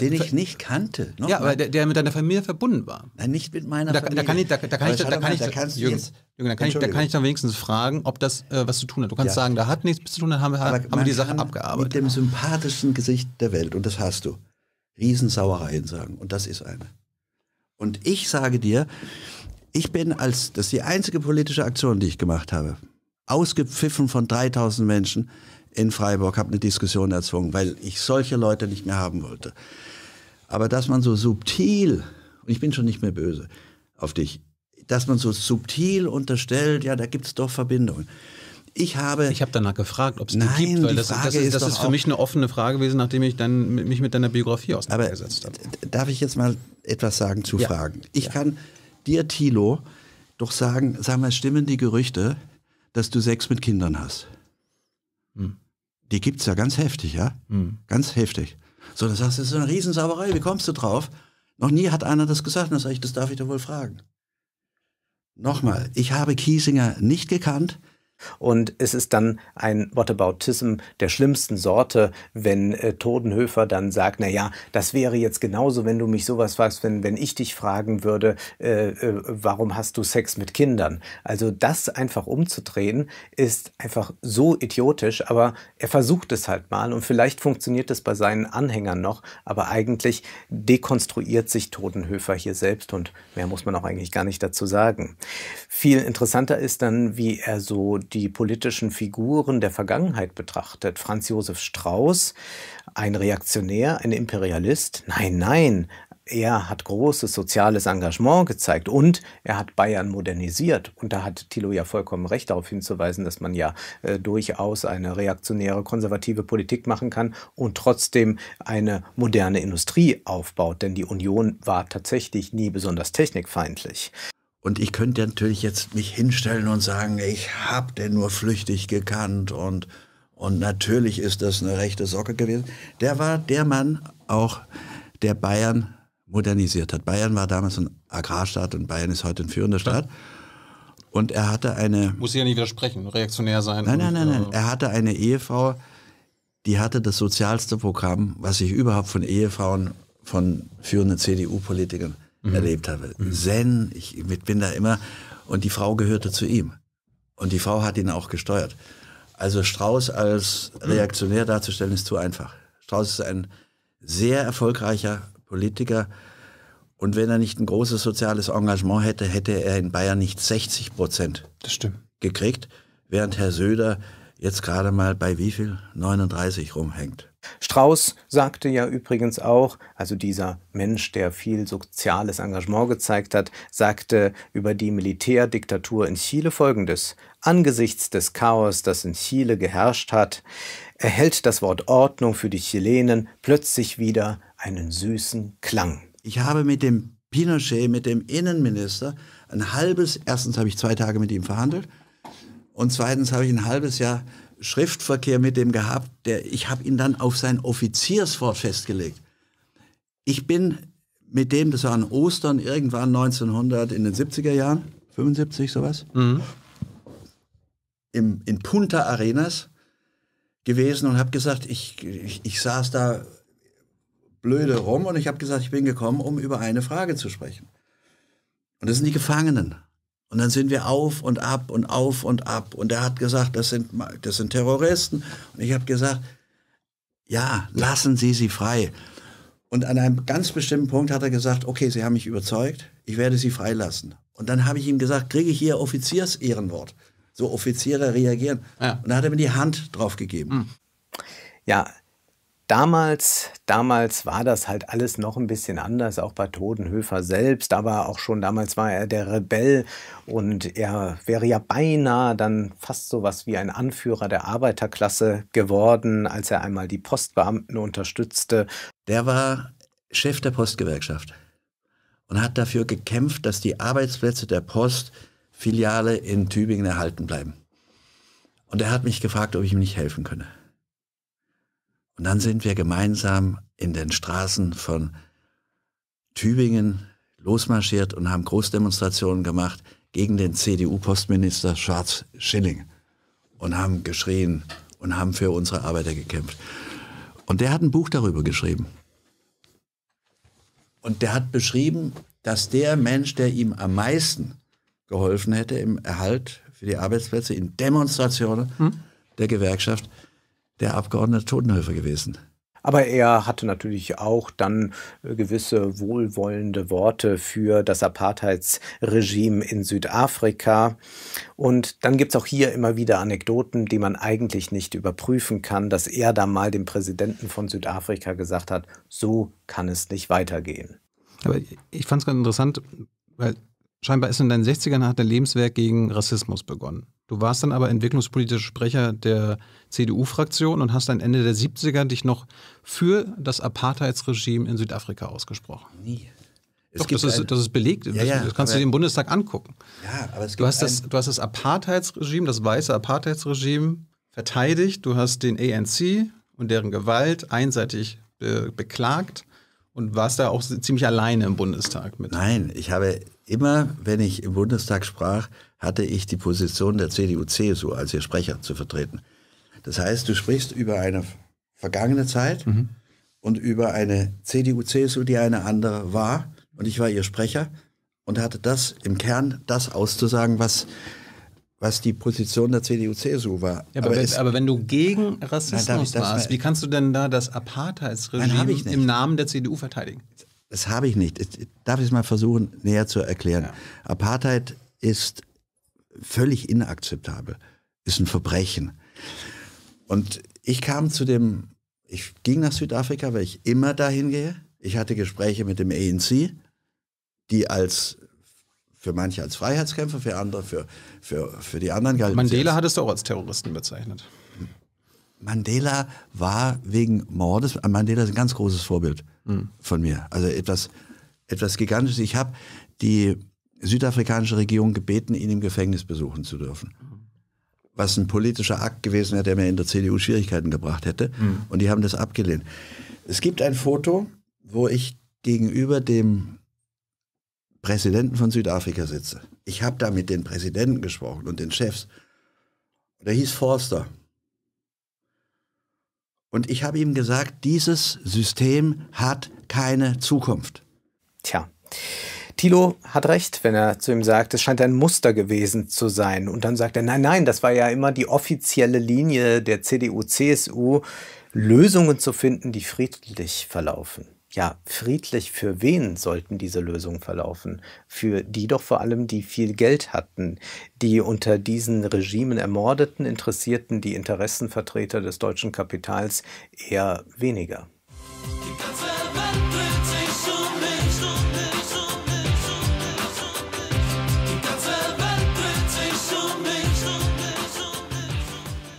S3: den ich nicht kannte. ja, aber der, der, mit deiner Familie verbunden war. Nein, nicht mit meiner da, Familie. Da kann ich, da, da kann ich, da, da da kannst Jürgen, jetzt, Jürgen, da kann ich, da kann ich dann wenigstens fragen, ob das äh, was zu tun hat. Du kannst ja. sagen, da hat nichts zu tun, dann haben haben wir die Sache
S2: abgearbeitet. Mit dem sympathischsten Gesicht der Welt, und das hast du, Riesensauereien sagen, und das ist eine. Und ich sage dir, ich bin als, das ist die einzige politische Aktion, die ich gemacht habe, ausgepfiffen von 3000 Menschen, in Freiburg, habe eine Diskussion erzwungen, weil ich solche Leute nicht mehr haben wollte. Aber dass man so subtil, und ich bin schon nicht mehr böse auf dich, dass man so subtil unterstellt, ja, da gibt es doch Verbindungen. Ich habe. Ich habe danach gefragt, ob es die gibt, weil die das, Frage das ist, das ist, ist für mich
S3: eine offene Frage gewesen, nachdem ich dann mich mit deiner Biografie
S2: auseinandergesetzt habe. Darf ich jetzt mal etwas sagen zu ja. Fragen? Ich ja. kann dir, Thilo, doch sagen, sag mal, stimmen die Gerüchte, dass du Sex mit Kindern hast? Hm die gibt es ja ganz heftig, ja? Mhm. Ganz heftig. So, dann sagst du, das ist eine Riesensauerei, wie kommst du drauf? Noch nie hat einer das gesagt, dann sage ich, das darf ich dir wohl fragen. Nochmal, ich habe Kiesinger nicht gekannt,
S1: und es ist dann ein Whataboutism der schlimmsten Sorte, wenn äh, Todenhöfer dann sagt, naja, das wäre jetzt genauso, wenn du mich sowas fragst, wenn, wenn ich dich fragen würde, äh, äh, warum hast du Sex mit Kindern? Also das einfach umzudrehen, ist einfach so idiotisch, aber er versucht es halt mal und vielleicht funktioniert es bei seinen Anhängern noch, aber eigentlich dekonstruiert sich Todenhöfer hier selbst und mehr muss man auch eigentlich gar nicht dazu sagen. Viel interessanter ist dann, wie er so die politischen Figuren der Vergangenheit betrachtet, Franz Josef Strauß, ein Reaktionär, ein Imperialist, nein, nein, er hat großes soziales Engagement gezeigt und er hat Bayern modernisiert. Und da hat Thilo ja vollkommen recht darauf hinzuweisen, dass man ja äh, durchaus eine reaktionäre, konservative Politik machen kann und trotzdem eine moderne Industrie aufbaut. Denn die Union war tatsächlich nie besonders technikfeindlich. Und ich
S2: könnte natürlich jetzt mich hinstellen und sagen, ich habe den nur flüchtig gekannt und, und natürlich ist das eine rechte Socke gewesen. Der war der Mann auch, der Bayern modernisiert hat. Bayern war damals ein Agrarstaat und Bayern ist heute ein führender Staat. Und er hatte eine...
S3: Muss ich ja nicht widersprechen, reaktionär sein. Nein, nein, nein, nein. Äh,
S2: er hatte eine Ehefrau, die hatte das sozialste Programm, was ich überhaupt von Ehefrauen von führenden CDU-Politikern mhm. erlebt habe. Mhm. Zen, ich bin da immer. Und die Frau gehörte zu ihm. Und die Frau hat ihn auch gesteuert. Also Strauß als mhm. reaktionär darzustellen ist zu einfach. Strauß ist ein sehr erfolgreicher Politiker. Und wenn er nicht ein großes soziales Engagement hätte, hätte er in Bayern nicht 60 Prozent gekriegt, während Herr Söder jetzt gerade mal bei wie viel? 39 rumhängt. Strauß sagte ja übrigens auch,
S1: also dieser Mensch, der viel soziales Engagement gezeigt hat, sagte über die Militärdiktatur in Chile Folgendes. Angesichts des Chaos, das in Chile geherrscht hat, erhält das Wort Ordnung für die Chilenen plötzlich wieder einen
S2: süßen Klang. Ich habe mit dem Pinochet, mit dem Innenminister, ein halbes, erstens habe ich zwei Tage mit ihm verhandelt und zweitens habe ich ein halbes Jahr Schriftverkehr mit dem gehabt, der, ich habe ihn dann auf sein Offizierswort festgelegt. Ich bin mit dem, das war an Ostern irgendwann 1900 in den 70er Jahren, 75 sowas, mhm. im, in Punta Arenas gewesen und habe gesagt, ich, ich, ich saß da blöde rum und ich habe gesagt, ich bin gekommen, um über eine Frage zu sprechen. Und das sind die Gefangenen. Und dann sind wir auf und ab und auf und ab. Und er hat gesagt, das sind, das sind Terroristen. Und ich habe gesagt, ja, lassen Sie sie frei. Und an einem ganz bestimmten Punkt hat er gesagt, okay, Sie haben mich überzeugt, ich werde Sie freilassen. Und dann habe ich ihm gesagt, kriege ich Ihr Offiziers-Ehrenwort? So Offiziere reagieren. Ja. Und da hat er mir die Hand drauf gegeben. Hm.
S1: Ja, Damals, damals war das halt alles noch ein bisschen anders, auch bei Todenhöfer selbst, aber auch schon damals war er der Rebell und er wäre ja beinahe dann fast so was wie ein Anführer der Arbeiterklasse geworden, als er einmal die Postbeamten unterstützte. Der war
S2: Chef der Postgewerkschaft und hat dafür gekämpft, dass die Arbeitsplätze der Postfiliale in Tübingen erhalten bleiben. Und er hat mich gefragt, ob ich ihm nicht helfen könne. Und dann sind wir gemeinsam in den Straßen von Tübingen losmarschiert und haben Großdemonstrationen gemacht gegen den CDU-Postminister Schwarz Schilling und haben geschrien und haben für unsere Arbeiter gekämpft. Und der hat ein Buch darüber geschrieben. Und der hat beschrieben, dass der Mensch, der ihm am meisten geholfen hätte im Erhalt für die Arbeitsplätze in Demonstrationen hm? der Gewerkschaft, der Abgeordnete Totenhöfer gewesen.
S1: Aber er hatte natürlich auch dann äh, gewisse wohlwollende Worte für das Apartheidsregime in Südafrika. Und dann gibt es auch hier immer wieder Anekdoten, die man eigentlich nicht überprüfen kann, dass er da mal dem Präsidenten von Südafrika gesagt hat, so kann es nicht weitergehen.
S3: Aber ich fand es ganz interessant, weil scheinbar ist in den 60ern hat ein Lebenswerk gegen Rassismus begonnen. Du warst dann aber entwicklungspolitischer Sprecher der CDU-Fraktion und hast dann Ende der 70er dich noch für das Apartheidsregime in Südafrika ausgesprochen. Nie. Doch, das, ist, das ist belegt. Ja, ja, das kannst du dir im Bundestag angucken. Ja, aber es gibt du, hast das, du hast das Apartheidsregime, das weiße Apartheidsregime verteidigt. Du hast den ANC und deren Gewalt einseitig äh, beklagt und
S2: warst da auch ziemlich alleine im Bundestag mit. Nein, ich habe immer, wenn ich im Bundestag sprach, hatte ich die Position der CDU-CSU als ihr Sprecher zu vertreten. Das heißt, du sprichst über eine vergangene Zeit mhm. und über eine CDU-CSU, die eine andere war. Und ich war ihr Sprecher und hatte das im Kern, das auszusagen, was was die Position der CDU-CSU war. Ja, aber, aber, wenn, aber,
S3: wenn, du gegen Rassismus nein, warst, wie kannst du denn da das Apartheidsregime im Namen der CDU verteidigen?
S2: Das habe ich nicht. darf ich es mal versuchen näher zu erklären? Ja. Apartheid ist völlig inakzeptabel, ist ein Verbrechen. Und ich kam zu dem, ich ging nach Südafrika, weil ich immer dahin gehe. Ich hatte Gespräche mit dem ANC, die als für manche als Freiheitskämpfer, für andere, für, für, für die anderen galten. Mandela hattest du auch als Terroristen bezeichnet. Mandela war wegen Mordes, Mandela ist ein ganz großes Vorbild mhm. von mir. Also etwas, etwas Gigantisches. Ich habe die südafrikanische Regierung gebeten, ihn im Gefängnis besuchen zu dürfen. Was ein politischer Akt gewesen wäre, der mir in der CDU Schwierigkeiten gebracht hätte. Mhm. Und die haben das abgelehnt. Es gibt ein Foto, wo ich gegenüber dem Präsidenten von Südafrika sitze. Ich habe da mit den Präsidenten gesprochen und den Chefs. Und der hieß Forster. Und ich habe ihm gesagt, dieses System hat keine
S1: Zukunft. Tja. Thilo hat recht, wenn er zu ihm sagt, es scheint ein Muster gewesen zu sein. Und dann sagt er, nein, nein, das war ja immer die offizielle Linie der CDU, CSU, Lösungen zu finden, die friedlich verlaufen. Ja, friedlich für wen sollten diese Lösungen verlaufen? Für die doch vor allem, die viel Geld hatten, die unter diesen Regimen ermordeten, interessierten die Interessenvertreter des deutschen Kapitals eher weniger.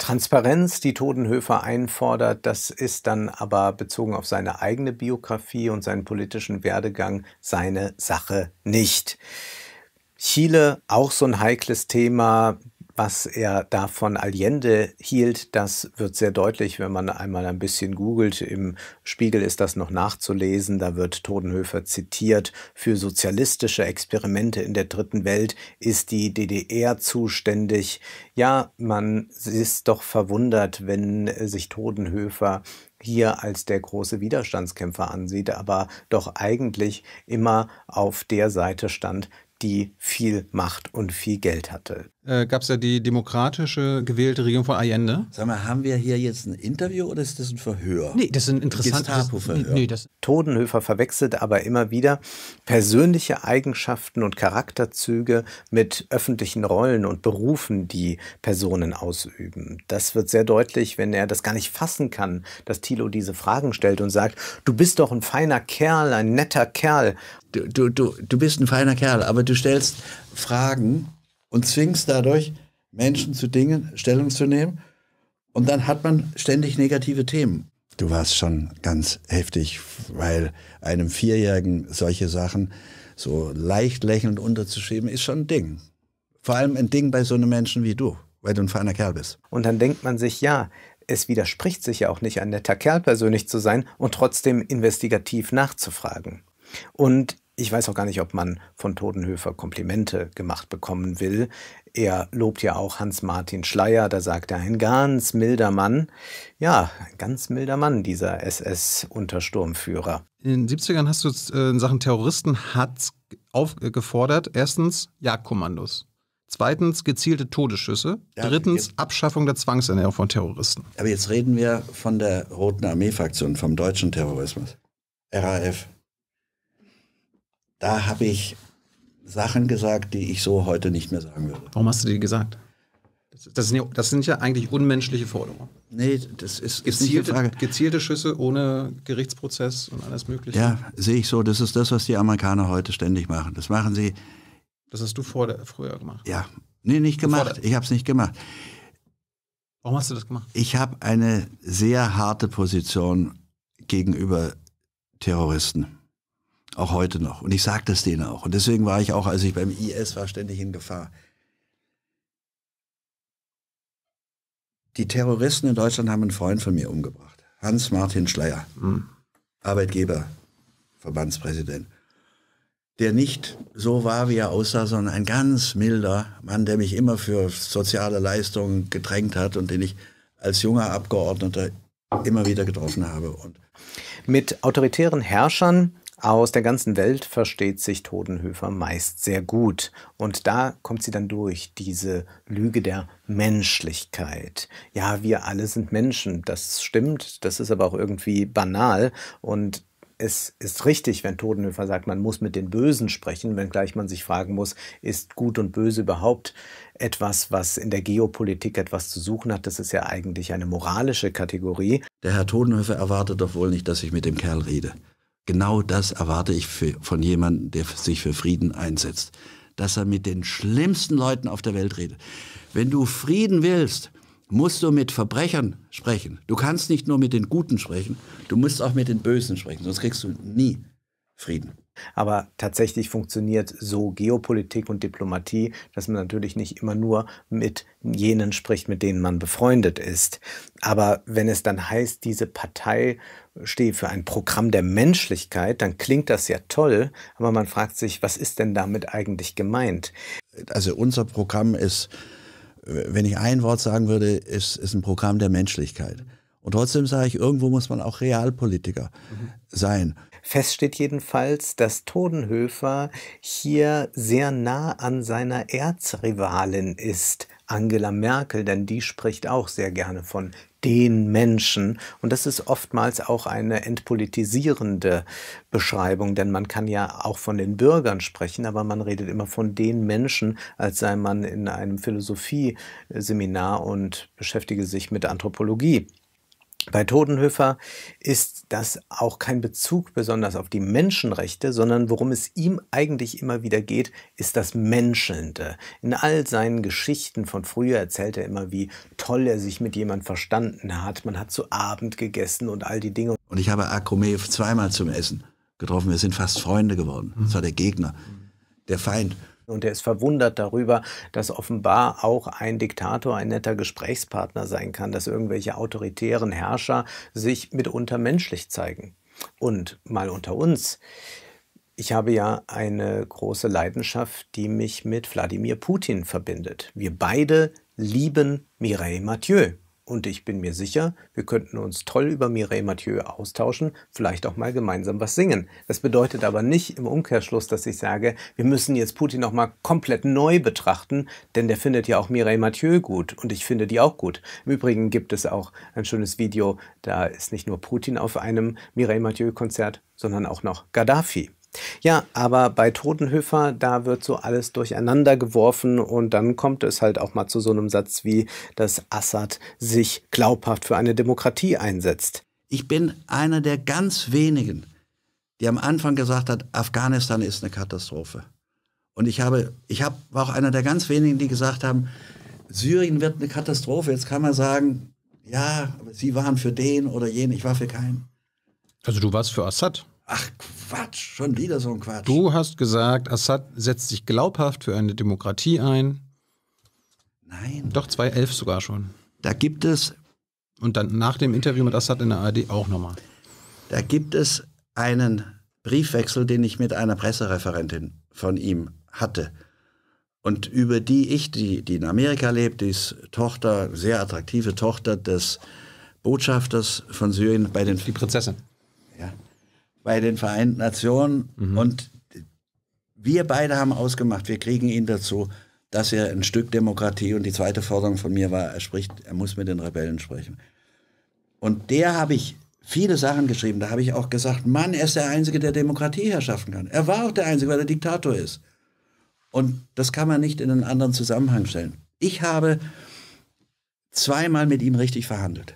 S1: Transparenz, die Todenhöfer einfordert, das ist dann aber bezogen auf seine eigene Biografie und seinen politischen Werdegang seine Sache nicht. Chile, auch so ein heikles Thema was er da von Allende hielt, das wird sehr deutlich, wenn man einmal ein bisschen googelt. Im Spiegel ist das noch nachzulesen. Da wird Todenhöfer zitiert. Für sozialistische Experimente in der dritten Welt ist die DDR zuständig. Ja, man ist doch verwundert, wenn sich Todenhöfer hier als der große Widerstandskämpfer ansieht, aber doch eigentlich immer auf der Seite stand, die viel Macht und viel Geld hatte.
S3: Äh, gab es ja die demokratische gewählte Regierung von Allende. Sag mal, haben wir hier
S1: jetzt ein Interview oder ist das ein Verhör? Nee, das ist ein interessantes Gestapo-Verhör. Nee, das Todenhöfer verwechselt aber immer wieder persönliche Eigenschaften und Charakterzüge mit öffentlichen Rollen und Berufen, die Personen ausüben. Das wird sehr deutlich, wenn er das gar nicht fassen kann, dass Thilo diese Fragen stellt und sagt, du bist doch ein feiner Kerl,
S2: ein netter Kerl. Du, du, du, du bist ein feiner Kerl, aber du stellst Fragen, und zwingst dadurch Menschen zu Dingen Stellung zu nehmen. Und dann hat man ständig negative Themen. Du warst schon ganz heftig, weil einem Vierjährigen solche Sachen so leicht lächelnd unterzuschieben, ist schon ein Ding. Vor allem ein Ding bei so einem Menschen wie du, weil du ein feiner Kerl bist. Und dann denkt man sich, ja,
S1: es widerspricht sich ja auch nicht, ein netter Kerl persönlich zu sein und trotzdem investigativ nachzufragen. Und ich weiß auch gar nicht, ob man von Todenhöfer Komplimente gemacht bekommen will. Er lobt ja auch Hans-Martin Schleyer, da sagt er, ein ganz milder Mann. Ja, ein ganz milder Mann, dieser SS-Untersturmführer.
S3: In den 70ern hast du äh, in Sachen Terroristen hat aufgefordert, äh, erstens Jagdkommandos. Zweitens gezielte Todesschüsse.
S2: Drittens Abschaffung der Zwangsernährung von Terroristen. Aber jetzt reden wir von der Roten Armee-Fraktion, vom deutschen Terrorismus. RAF da habe ich Sachen gesagt, die ich so heute nicht mehr sagen würde. Warum hast du die gesagt?
S3: Das sind, ja, das sind ja eigentlich unmenschliche Forderungen. Nee, das ist, gezielte, ist gezielte Schüsse ohne Gerichtsprozess und alles Mögliche. Ja,
S2: sehe ich so. Das ist das, was die Amerikaner heute ständig machen. Das machen sie. Das hast du vor, früher gemacht. Ja, nee, nicht gemacht. Ich habe es nicht gemacht.
S3: Warum hast du das gemacht?
S2: Ich habe eine sehr harte Position gegenüber Terroristen. Auch heute noch. Und ich sage das denen auch. Und deswegen war ich auch, als ich beim IS war, ständig in Gefahr. Die Terroristen in Deutschland haben einen Freund von mir umgebracht. Hans-Martin Schleyer, mhm. Arbeitgeber, Verbandspräsident. Der nicht so war, wie er aussah, sondern ein ganz milder Mann, der mich immer für soziale Leistungen gedrängt hat und den ich als junger Abgeordneter immer wieder getroffen habe. Und mit autoritären
S1: Herrschern aus der ganzen Welt versteht sich Todenhöfer meist sehr gut. Und da kommt sie dann durch, diese Lüge der Menschlichkeit. Ja, wir alle sind Menschen, das stimmt, das ist aber auch irgendwie banal. Und es ist richtig, wenn Todenhöfer sagt, man muss mit den Bösen sprechen, wenngleich man sich fragen muss, ist Gut und Böse überhaupt etwas, was in der Geopolitik etwas zu suchen hat? Das ist ja eigentlich eine moralische
S2: Kategorie. Der Herr Todenhöfer erwartet doch wohl nicht, dass ich mit dem Kerl rede. Genau das erwarte ich für, von jemandem, der sich für Frieden einsetzt. Dass er mit den schlimmsten Leuten auf der Welt redet. Wenn du Frieden willst, musst du mit Verbrechern sprechen. Du kannst nicht nur mit den Guten sprechen, du musst auch mit den Bösen sprechen, sonst kriegst du nie Frieden. Aber tatsächlich funktioniert so Geopolitik und Diplomatie, dass
S1: man natürlich nicht immer nur mit jenen spricht, mit denen man befreundet ist. Aber wenn es dann heißt, diese Partei stehe für ein Programm der Menschlichkeit, dann klingt das ja toll, aber man fragt sich, was ist denn damit eigentlich gemeint? Also
S2: unser Programm ist, wenn ich ein Wort sagen würde, ist, ist ein Programm der Menschlichkeit. Und trotzdem sage ich, irgendwo muss man auch Realpolitiker mhm. sein. Fest steht
S1: jedenfalls, dass Todenhöfer hier sehr nah an seiner Erzrivalin ist, Angela Merkel, denn die spricht auch sehr gerne von den Menschen. Und das ist oftmals auch eine entpolitisierende Beschreibung, denn man kann ja auch von den Bürgern sprechen, aber man redet immer von den Menschen, als sei man in einem Philosophieseminar und beschäftige sich mit Anthropologie. Bei Todenhöfer ist das auch kein Bezug besonders auf die Menschenrechte, sondern worum es ihm eigentlich immer wieder geht, ist das Menschelnde. In all seinen Geschichten von früher erzählt er immer, wie toll er sich mit jemandem verstanden hat. Man hat zu Abend gegessen und all die Dinge.
S2: Und ich habe Akromeev zweimal zum Essen getroffen. Wir sind fast Freunde geworden. Das war der Gegner, der Feind.
S1: Und er ist verwundert darüber, dass offenbar auch ein Diktator ein netter Gesprächspartner sein kann, dass irgendwelche autoritären Herrscher sich mitunter menschlich zeigen. Und mal unter uns, ich habe ja eine große Leidenschaft, die mich mit Wladimir Putin verbindet. Wir beide lieben Mireille Mathieu. Und ich bin mir sicher, wir könnten uns toll über Mireille Mathieu austauschen, vielleicht auch mal gemeinsam was singen. Das bedeutet aber nicht im Umkehrschluss, dass ich sage, wir müssen jetzt Putin nochmal komplett neu betrachten, denn der findet ja auch Mireille Mathieu gut und ich finde die auch gut. Im Übrigen gibt es auch ein schönes Video, da ist nicht nur Putin auf einem Mireille Mathieu Konzert, sondern auch noch Gaddafi. Ja, aber bei Totenhöfer, da wird so alles durcheinander geworfen und dann kommt es halt auch mal zu so einem Satz wie, dass Assad sich glaubhaft für eine
S2: Demokratie einsetzt. Ich bin einer der ganz wenigen, die am Anfang gesagt hat, Afghanistan ist eine Katastrophe. Und ich habe, ich habe, war auch einer der ganz wenigen, die gesagt haben, Syrien wird eine Katastrophe. Jetzt kann man sagen, ja, sie waren für den oder jenen, ich war für keinen.
S3: Also du warst für Assad? Ach
S2: Quatsch, schon wieder so ein Quatsch.
S3: Du hast gesagt, Assad setzt sich glaubhaft für eine Demokratie ein. Nein. Doch 2011 sogar schon. Da gibt es. Und dann
S2: nach dem Interview mit Assad in der ARD auch nochmal. Da gibt es einen Briefwechsel, den ich mit einer Pressereferentin von ihm hatte. Und über die ich, die, die in Amerika lebt, die ist Tochter, sehr attraktive Tochter des Botschafters von Syrien bei den. Die Prinzessin bei den Vereinten Nationen. Mhm. Und wir beide haben ausgemacht, wir kriegen ihn dazu, dass er ein Stück Demokratie und die zweite Forderung von mir war, er spricht, er muss mit den Rebellen sprechen. Und der habe ich viele Sachen geschrieben, da habe ich auch gesagt, Mann, er ist der Einzige, der Demokratie herschaffen kann. Er war auch der Einzige, weil er Diktator ist. Und das kann man nicht in einen anderen Zusammenhang stellen. Ich habe zweimal mit ihm richtig verhandelt.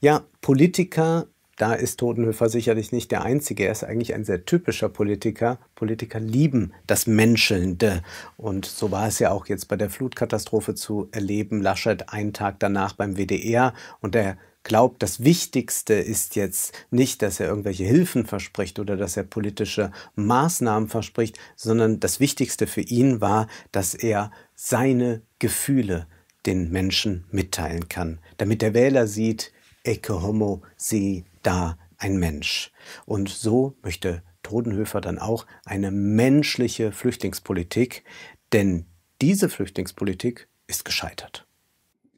S1: Ja, Politiker da ist Totenhöfer sicherlich nicht der Einzige. Er ist eigentlich ein sehr typischer Politiker. Politiker lieben das Menschelnde. Und so war es ja auch jetzt bei der Flutkatastrophe zu erleben. Laschet einen Tag danach beim WDR und der glaubt, das Wichtigste ist jetzt nicht, dass er irgendwelche Hilfen verspricht oder dass er politische Maßnahmen verspricht, sondern das Wichtigste für ihn war, dass er seine Gefühle den Menschen mitteilen kann, damit der Wähler sieht, Ecke Homo, sie da ein Mensch. Und so möchte Todenhöfer dann auch eine menschliche Flüchtlingspolitik, denn diese
S2: Flüchtlingspolitik ist gescheitert.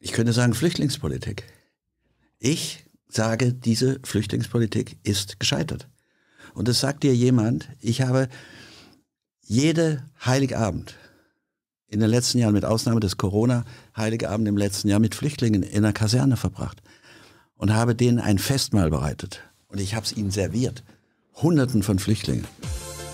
S2: Ich könnte sagen Flüchtlingspolitik. Ich sage, diese Flüchtlingspolitik ist gescheitert. Und das sagt dir jemand, ich habe jede Heiligabend in den letzten Jahren, mit Ausnahme des Corona, Heiligabend im letzten Jahr mit Flüchtlingen in einer Kaserne verbracht und habe denen ein Festmahl bereitet. Und ich habe es ihnen serviert. Hunderten von Flüchtlingen.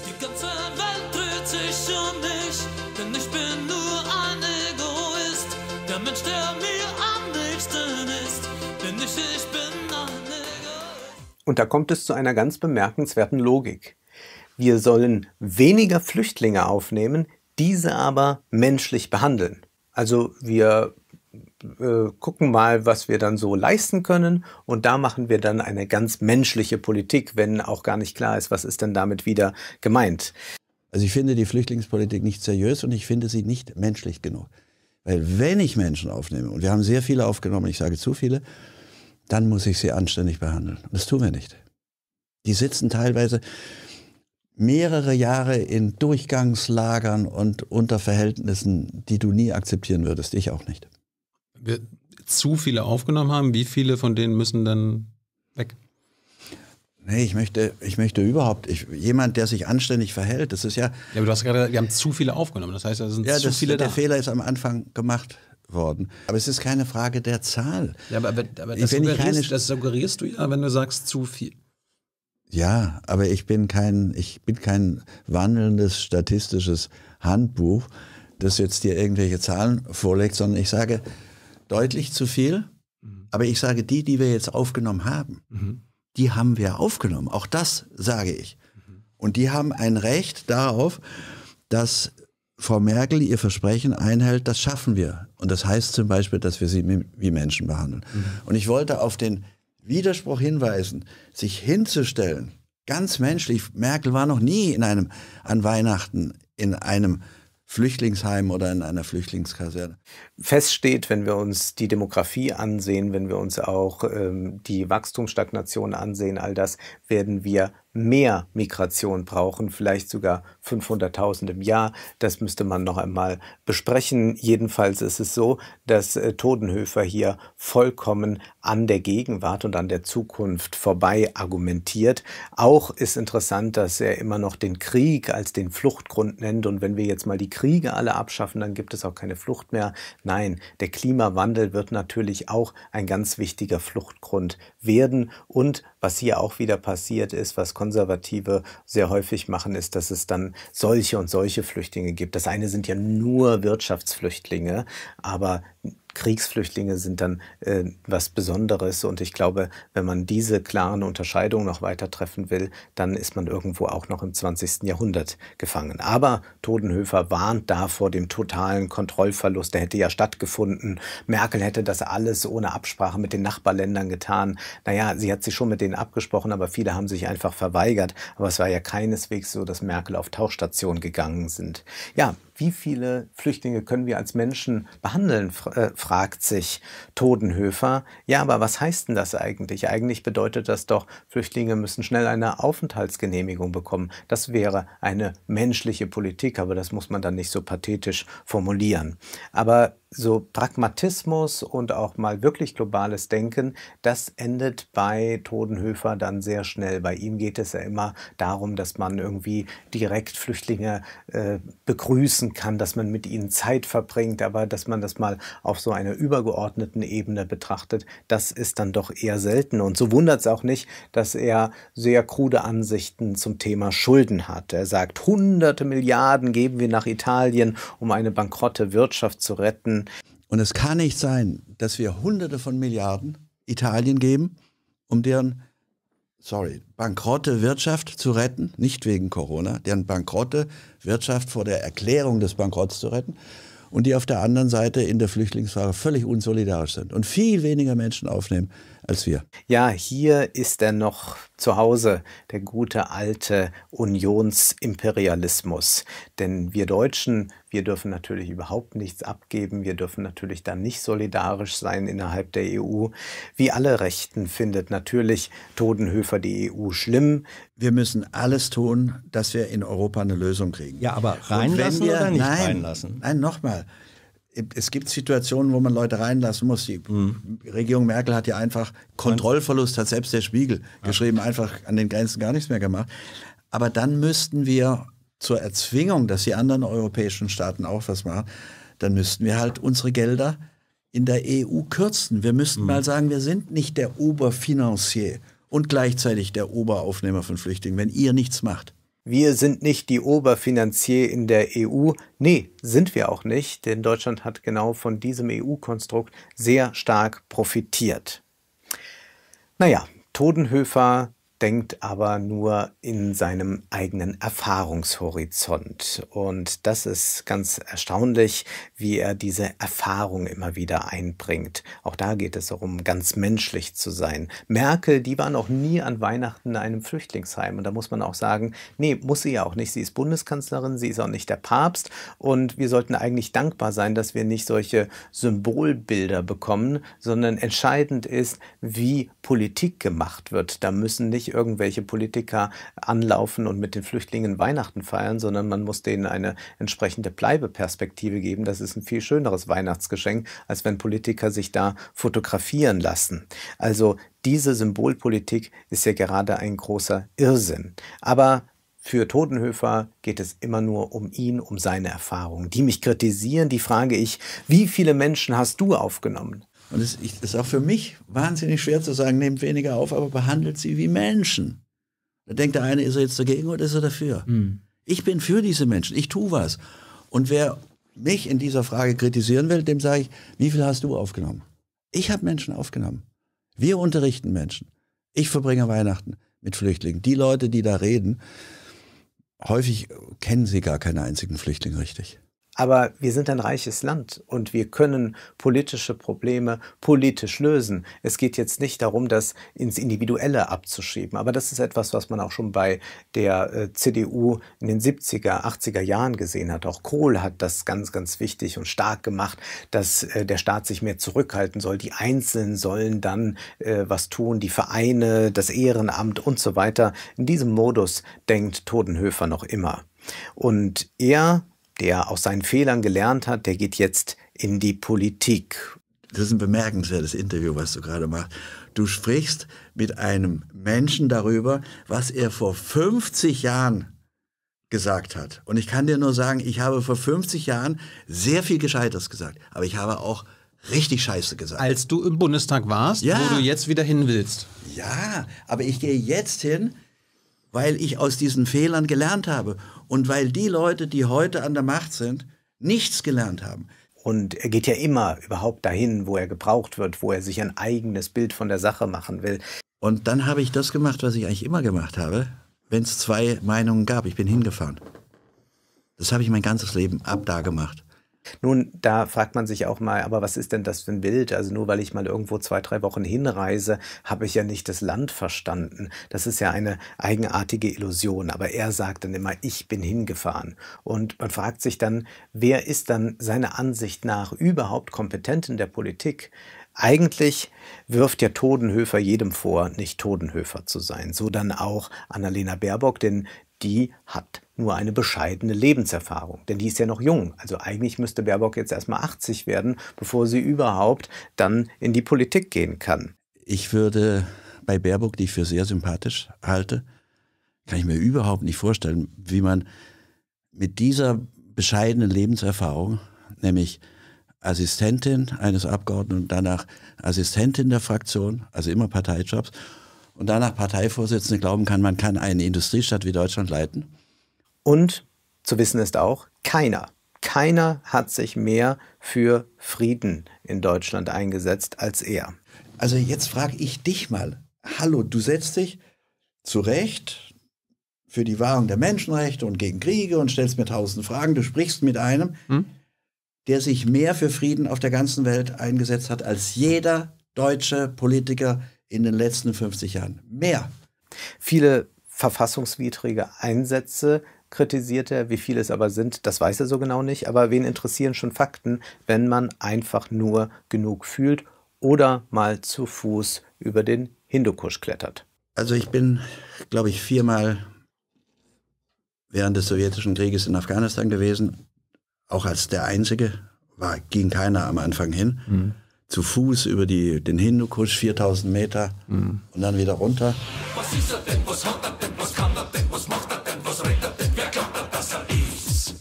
S1: Die ganze Welt dreht sich um dich, denn ich bin nur ein Egoist. Der Mensch, der mir am nächsten ist, bin ich, ich bin ein Egoist. Und da kommt es zu einer ganz bemerkenswerten Logik. Wir sollen weniger Flüchtlinge aufnehmen, diese aber menschlich behandeln. Also wir äh, gucken mal, was wir dann so leisten können. Und da machen wir dann eine ganz menschliche Politik, wenn auch gar nicht klar ist, was ist denn damit
S2: wieder gemeint. Also ich finde die Flüchtlingspolitik nicht seriös und ich finde sie nicht menschlich genug. Weil wenn ich Menschen aufnehme, und wir haben sehr viele aufgenommen, ich sage zu viele, dann muss ich sie anständig behandeln. Und das tun wir nicht. Die sitzen teilweise mehrere Jahre in Durchgangslagern und unter Verhältnissen, die du nie akzeptieren würdest. Ich auch nicht
S3: wir zu viele aufgenommen haben, wie viele von denen
S2: müssen dann weg? Nee, ich möchte, ich möchte überhaupt, ich, jemand, der sich anständig verhält, das ist ja. Ja, aber du hast gerade, gesagt, wir haben zu viele aufgenommen. Das heißt, da sind ja, zu das, viele der da. Fehler ist am Anfang gemacht worden. Aber es ist keine Frage der Zahl. Ja, aber, aber, aber das, suggerierst, keine, das
S3: suggerierst du ja, wenn du sagst zu viel.
S2: Ja, aber ich bin kein, ich bin kein wandelndes statistisches Handbuch, das jetzt dir irgendwelche Zahlen vorlegt, sondern ich sage, deutlich zu viel. Mhm. Aber ich sage, die, die wir jetzt aufgenommen haben, mhm. die haben wir aufgenommen. Auch das sage ich. Mhm. Und die haben ein Recht darauf, dass Frau Merkel ihr Versprechen einhält, das schaffen wir. Und das heißt zum Beispiel, dass wir sie wie Menschen behandeln. Mhm. Und ich wollte auf den Widerspruch hinweisen, sich hinzustellen, ganz menschlich. Merkel war noch nie in einem, an Weihnachten in einem Flüchtlingsheim oder in einer Flüchtlingskaserne. Fest steht, wenn wir uns die Demografie ansehen, wenn wir uns auch
S1: ähm, die Wachstumsstagnation ansehen, all das, werden wir mehr Migration brauchen, vielleicht sogar 500.000 im Jahr. Das müsste man noch einmal besprechen. Jedenfalls ist es so, dass äh, Todenhöfer hier vollkommen an der Gegenwart und an der Zukunft vorbei argumentiert. Auch ist interessant, dass er immer noch den Krieg als den Fluchtgrund nennt. Und wenn wir jetzt mal die Kriege alle abschaffen, dann gibt es auch keine Flucht mehr. Nein, der Klimawandel wird natürlich auch ein ganz wichtiger Fluchtgrund werden. Und was hier auch wieder passiert ist, was Konservative sehr häufig machen, ist, dass es dann solche und solche Flüchtlinge gibt. Das eine sind ja nur Wirtschaftsflüchtlinge, aber Kriegsflüchtlinge sind dann äh, was Besonderes. Und ich glaube, wenn man diese klaren Unterscheidungen noch weiter treffen will, dann ist man irgendwo auch noch im 20. Jahrhundert gefangen. Aber Todenhöfer warnt da vor dem totalen Kontrollverlust. Der hätte ja stattgefunden. Merkel hätte das alles ohne Absprache mit den Nachbarländern getan. Naja, sie hat sich schon mit denen abgesprochen, aber viele haben sich einfach verweigert. Aber es war ja keineswegs so, dass Merkel auf Tauchstation gegangen sind. Ja, wie viele Flüchtlinge können wir als Menschen behandeln, äh, fragt sich Todenhöfer. Ja, aber was heißt denn das eigentlich? Eigentlich bedeutet das doch, Flüchtlinge müssen schnell eine Aufenthaltsgenehmigung bekommen. Das wäre eine menschliche Politik, aber das muss man dann nicht so pathetisch formulieren. Aber so Pragmatismus und auch mal wirklich globales Denken, das endet bei Todenhöfer dann sehr schnell. Bei ihm geht es ja immer darum, dass man irgendwie direkt Flüchtlinge äh, begrüßen kann, dass man mit ihnen Zeit verbringt, aber dass man das mal auf so einer übergeordneten Ebene betrachtet, das ist dann doch eher selten. Und so wundert es auch nicht, dass er sehr krude Ansichten zum Thema Schulden hat. Er sagt, hunderte Milliarden geben wir nach Italien, um eine bankrotte Wirtschaft
S2: zu retten können. Und es kann nicht sein, dass wir Hunderte von Milliarden Italien geben, um deren, sorry, bankrotte Wirtschaft zu retten, nicht wegen Corona, deren bankrotte Wirtschaft vor der Erklärung des Bankrotts zu retten und die auf der anderen Seite in der Flüchtlingsfrage völlig unsolidarisch sind und viel weniger Menschen aufnehmen, als wir.
S1: Ja, hier ist er noch zu Hause, der gute alte Unionsimperialismus. Denn wir Deutschen, wir dürfen natürlich überhaupt nichts abgeben, wir dürfen natürlich dann nicht solidarisch sein innerhalb der EU. Wie alle Rechten
S2: findet natürlich Todenhöfer die EU schlimm. Wir müssen alles tun, dass wir in Europa eine Lösung kriegen. Ja, aber reinlassen wir, oder nicht nein, reinlassen? Nein, nochmal es gibt Situationen, wo man Leute reinlassen muss. Die mhm. Regierung Merkel hat ja einfach Kontrollverlust, hat selbst der Spiegel ja. geschrieben, einfach an den Grenzen gar nichts mehr gemacht. Aber dann müssten wir zur Erzwingung, dass die anderen europäischen Staaten auch was machen, dann müssten wir halt unsere Gelder in der EU kürzen. Wir müssten mhm. mal sagen, wir sind nicht der Oberfinancier und gleichzeitig der Oberaufnehmer von Flüchtlingen, wenn ihr nichts macht.
S1: Wir sind nicht die Oberfinanzier in der EU. Nee, sind wir auch nicht, denn Deutschland hat genau von diesem EU-Konstrukt sehr stark profitiert. Naja, Todenhöfer denkt aber nur in seinem eigenen Erfahrungshorizont. Und das ist ganz erstaunlich, wie er diese Erfahrung immer wieder einbringt. Auch da geht es darum, ganz menschlich zu sein. Merkel, die war noch nie an Weihnachten in einem Flüchtlingsheim. Und da muss man auch sagen, nee, muss sie ja auch nicht. Sie ist Bundeskanzlerin, sie ist auch nicht der Papst. Und wir sollten eigentlich dankbar sein, dass wir nicht solche Symbolbilder bekommen, sondern entscheidend ist, wie Politik gemacht wird. Da müssen nicht nicht irgendwelche Politiker anlaufen und mit den Flüchtlingen Weihnachten feiern, sondern man muss denen eine entsprechende Bleibeperspektive geben. Das ist ein viel schöneres Weihnachtsgeschenk, als wenn Politiker sich da fotografieren lassen. Also diese Symbolpolitik ist ja gerade ein großer Irrsinn. Aber für Totenhöfer geht es immer nur um ihn, um seine Erfahrungen. Die mich kritisieren, die frage ich,
S2: wie viele Menschen hast du aufgenommen? Und es ist auch für mich wahnsinnig schwer zu sagen, nehmt weniger auf, aber behandelt sie wie Menschen. Da denkt der eine, ist er jetzt dagegen oder ist er dafür? Mhm. Ich bin für diese Menschen, ich tue was. Und wer mich in dieser Frage kritisieren will, dem sage ich, wie viel hast du aufgenommen? Ich habe Menschen aufgenommen. Wir unterrichten Menschen. Ich verbringe Weihnachten mit Flüchtlingen. Die Leute, die da reden, häufig kennen sie gar keinen einzigen Flüchtling richtig.
S1: Aber wir sind ein reiches Land und wir können politische Probleme politisch lösen. Es geht jetzt nicht darum, das ins Individuelle abzuschieben. Aber das ist etwas, was man auch schon bei der äh, CDU in den 70er, 80er Jahren gesehen hat. Auch Kohl hat das ganz, ganz wichtig und stark gemacht, dass äh, der Staat sich mehr zurückhalten soll. Die Einzelnen sollen dann äh, was tun, die Vereine, das Ehrenamt und so weiter. In diesem Modus denkt Todenhöfer noch immer. Und er der aus seinen Fehlern gelernt hat, der geht jetzt
S2: in die Politik. Das ist ein bemerkenswertes Interview, was du gerade machst. Du sprichst mit einem Menschen darüber, was er vor 50 Jahren gesagt hat. Und ich kann dir nur sagen, ich habe vor 50 Jahren sehr viel Gescheites gesagt, aber ich habe auch richtig Scheiße gesagt.
S3: Als du im Bundestag warst, ja. wo du jetzt wieder hin
S2: willst. Ja, aber ich gehe jetzt hin weil ich aus diesen Fehlern gelernt habe und weil die Leute, die heute an der Macht sind, nichts gelernt haben.
S1: Und er geht ja immer überhaupt dahin, wo er gebraucht wird, wo er sich ein eigenes Bild von der Sache machen
S2: will. Und dann habe ich das gemacht, was ich eigentlich immer gemacht habe, wenn es zwei Meinungen gab. Ich bin hingefahren. Das habe ich mein ganzes Leben ab da gemacht. Nun, da
S1: fragt man sich auch mal, aber was ist denn das für ein Bild? Also nur weil ich mal irgendwo zwei, drei Wochen hinreise, habe ich ja nicht das Land verstanden. Das ist ja eine eigenartige Illusion. Aber er sagt dann immer, ich bin hingefahren. Und man fragt sich dann, wer ist dann seiner Ansicht nach überhaupt kompetent in der Politik? Eigentlich wirft ja Todenhöfer jedem vor, nicht Todenhöfer zu sein. So dann auch Annalena Baerbock, denn die hat nur eine bescheidene Lebenserfahrung, denn die ist ja noch jung. Also eigentlich müsste Baerbock jetzt erstmal 80 werden, bevor
S2: sie überhaupt dann
S1: in die Politik gehen kann.
S2: Ich würde bei Baerbock, die ich für sehr sympathisch halte, kann ich mir überhaupt nicht vorstellen, wie man mit dieser bescheidenen Lebenserfahrung, nämlich Assistentin eines Abgeordneten und danach Assistentin der Fraktion, also immer Parteijobs und danach Parteivorsitzende glauben kann, man kann eine Industriestadt wie Deutschland leiten? Und zu wissen ist auch, keiner, keiner hat sich mehr
S1: für Frieden in Deutschland eingesetzt als er. Also jetzt frage ich dich
S2: mal, hallo, du setzt dich zu Recht für die Wahrung der Menschenrechte und gegen Kriege und stellst mir tausend Fragen, du sprichst mit einem, hm? der sich mehr für Frieden auf der ganzen Welt eingesetzt hat als jeder deutsche Politiker in den letzten 50 Jahren. Mehr. Viele verfassungswidrige Einsätze
S1: kritisiert er, wie viele es aber sind, das weiß er so genau nicht, aber wen interessieren schon Fakten, wenn man einfach nur genug fühlt oder mal zu Fuß über den
S2: Hindukusch klettert? Also ich bin, glaube ich, viermal während des sowjetischen Krieges in Afghanistan gewesen, auch als der Einzige, war, ging keiner am Anfang hin. Mhm zu Fuß über die, den Hindukusch, 4000 Meter mhm. und dann wieder runter. Was ist er denn? Was hat er denn? Was kann er denn? Was macht er denn? Was redet er denn? Wer glaubt er, dass er ist?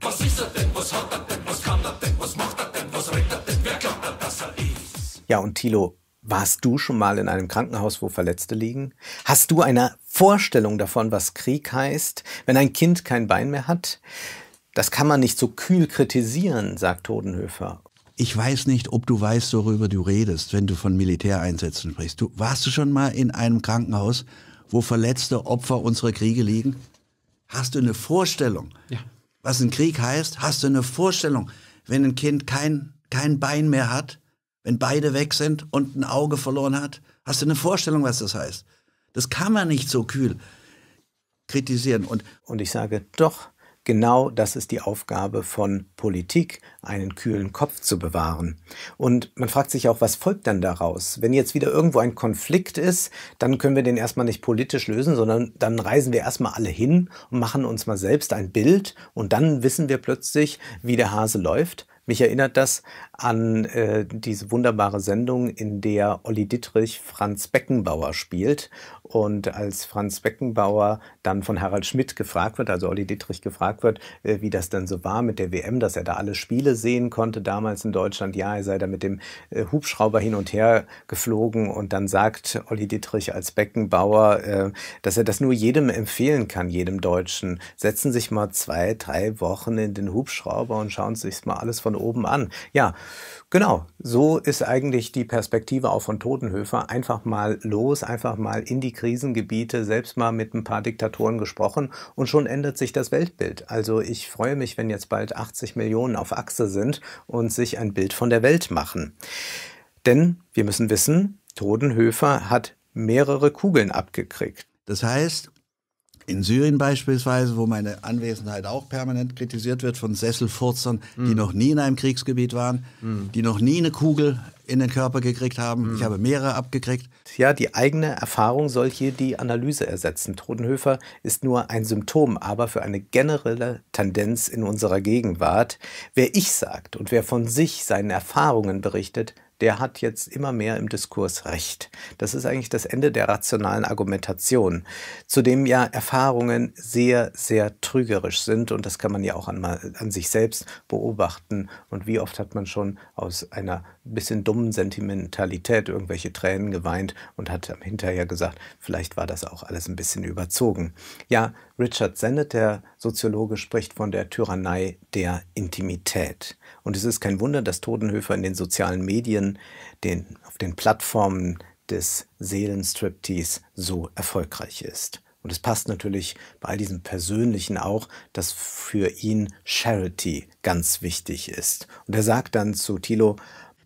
S2: Was ist er denn? Was hat er denn? Was kann er denn? Was macht er denn? Was redet er denn? Wer glaubt er, dass er
S1: ist? Ja, und Thilo, warst du schon mal in einem Krankenhaus, wo Verletzte liegen? Hast du eine Vorstellung davon, was Krieg heißt, wenn ein Kind kein Bein mehr hat? Das kann man nicht so kühl kritisieren, sagt Todenhöfer
S2: ich weiß nicht, ob du weißt, worüber du redest, wenn du von Militäreinsätzen sprichst. Du, warst du schon mal in einem Krankenhaus, wo verletzte Opfer unserer Kriege liegen? Hast du eine Vorstellung, ja. was ein Krieg heißt? Hast du eine Vorstellung, wenn ein Kind kein, kein Bein mehr hat, wenn beide weg sind und ein Auge verloren hat? Hast du eine Vorstellung, was das heißt? Das kann man nicht so kühl kritisieren. Und,
S1: und ich sage, doch, Genau das ist die Aufgabe von Politik, einen kühlen Kopf zu bewahren. Und man fragt sich auch, was folgt dann daraus? Wenn jetzt wieder irgendwo ein Konflikt ist, dann können wir den erstmal nicht politisch lösen, sondern dann reisen wir erstmal alle hin und machen uns mal selbst ein Bild und dann wissen wir plötzlich, wie der Hase läuft. Mich erinnert das an äh, diese wunderbare Sendung, in der Olli Dittrich Franz Beckenbauer spielt. Und als Franz Beckenbauer dann von Harald Schmidt gefragt wird, also Olli Dittrich gefragt wird, äh, wie das denn so war mit der WM, dass er da alle Spiele sehen konnte damals in Deutschland. Ja, er sei da mit dem äh, Hubschrauber hin und her geflogen. Und dann sagt Olli Dittrich als Beckenbauer, äh, dass er das nur jedem empfehlen kann, jedem Deutschen. Setzen sich mal zwei, drei Wochen in den Hubschrauber und schauen sich mal alles von von oben an. Ja, genau. So ist eigentlich die Perspektive auch von Totenhöfer. Einfach mal los, einfach mal in die Krisengebiete, selbst mal mit ein paar Diktatoren gesprochen und schon ändert sich das Weltbild. Also ich freue mich, wenn jetzt bald 80 Millionen auf Achse sind und sich ein Bild von der Welt machen. Denn wir müssen wissen, Todenhöfer
S2: hat mehrere
S1: Kugeln abgekriegt.
S2: Das heißt, in Syrien beispielsweise, wo meine Anwesenheit auch permanent kritisiert wird von Sesselfurzern, mm. die hm. noch nie in einem Kriegsgebiet waren, mm. die noch nie eine Kugel in den Körper gekriegt haben. Mm. Ich habe mehrere abgekriegt. Ja,
S1: die eigene Erfahrung soll hier die Analyse ersetzen. Totenhöfer ist nur ein Symptom, aber für eine generelle Tendenz in unserer Gegenwart. Wer ich sagt und wer von sich seinen Erfahrungen berichtet, der hat jetzt immer mehr im Diskurs Recht. Das ist eigentlich das Ende der rationalen Argumentation, zu dem ja Erfahrungen sehr, sehr trügerisch sind und das kann man ja auch an, an sich selbst beobachten. Und wie oft hat man schon aus einer bisschen dummen Sentimentalität irgendwelche Tränen geweint und hat hinterher gesagt, vielleicht war das auch alles ein bisschen überzogen. Ja, Richard Sennett, der Soziologe, spricht von der Tyrannei der Intimität. Und es ist kein Wunder, dass Todenhöfer in den sozialen Medien, den, auf den Plattformen des Seelenstriptease so erfolgreich ist. Und es passt natürlich bei all diesem Persönlichen auch, dass für ihn Charity ganz wichtig ist. Und er sagt
S2: dann zu Thilo,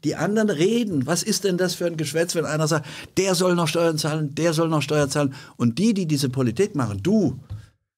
S2: die anderen reden. Was ist denn das für ein Geschwätz, wenn einer sagt, der soll noch Steuern zahlen, der soll noch Steuern zahlen. Und die, die diese Politik machen, du,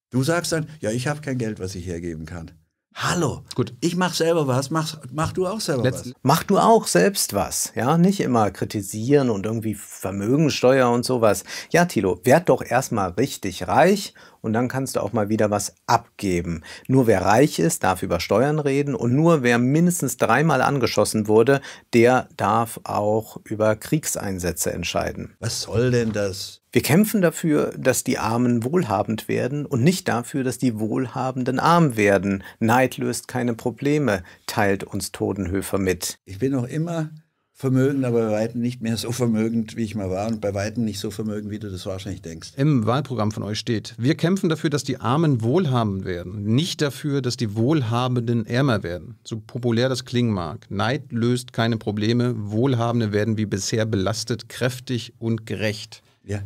S2: du sagst dann, ja, ich habe kein Geld, was ich hergeben kann. Hallo. Gut. Ich mach selber was, mach, mach du auch selber Letzt was. Mach du auch selbst was. Ja, nicht immer kritisieren und irgendwie Vermögensteuer
S1: und sowas. Ja, Tilo, werd doch erstmal richtig reich und dann kannst du auch mal wieder was abgeben. Nur wer reich ist, darf über Steuern reden und nur wer mindestens dreimal angeschossen wurde, der darf auch über Kriegseinsätze entscheiden. Was soll denn das? Wir kämpfen dafür, dass die Armen wohlhabend werden und nicht dafür, dass die Wohlhabenden arm werden. Neid löst keine Probleme, teilt uns Todenhöfer mit.
S2: Ich bin noch immer vermögend, aber bei weitem nicht mehr so vermögend, wie ich mal war und bei weitem nicht so vermögend, wie du das wahrscheinlich denkst.
S3: Im Wahlprogramm von euch steht, wir kämpfen dafür, dass die Armen wohlhabend werden, nicht dafür, dass die Wohlhabenden ärmer werden. So populär das klingen mag. Neid löst keine Probleme, Wohlhabende werden wie bisher belastet, kräftig und gerecht.
S2: Ja.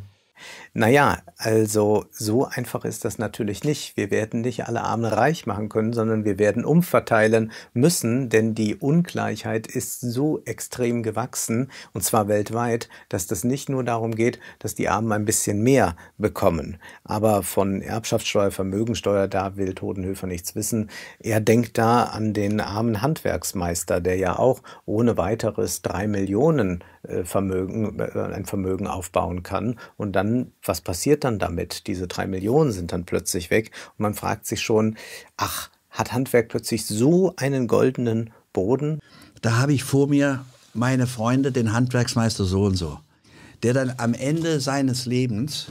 S1: Naja, also so einfach ist das natürlich nicht. Wir werden nicht alle Armen reich machen können, sondern wir werden umverteilen müssen, denn die Ungleichheit ist so extrem gewachsen, und zwar weltweit, dass das nicht nur darum geht, dass die Armen ein bisschen mehr bekommen. Aber von Erbschaftssteuer, Vermögensteuer, da will Todenhöfer nichts wissen. Er denkt da an den armen Handwerksmeister, der ja auch ohne weiteres drei Millionen äh, Vermögen, äh, ein Vermögen aufbauen kann. Und dann, was passiert dann damit? Diese drei Millionen sind dann plötzlich weg. Und man
S2: fragt sich schon, ach, hat Handwerk plötzlich so einen goldenen Boden? Da habe ich vor mir meine Freunde, den Handwerksmeister so und so, der dann am Ende seines Lebens,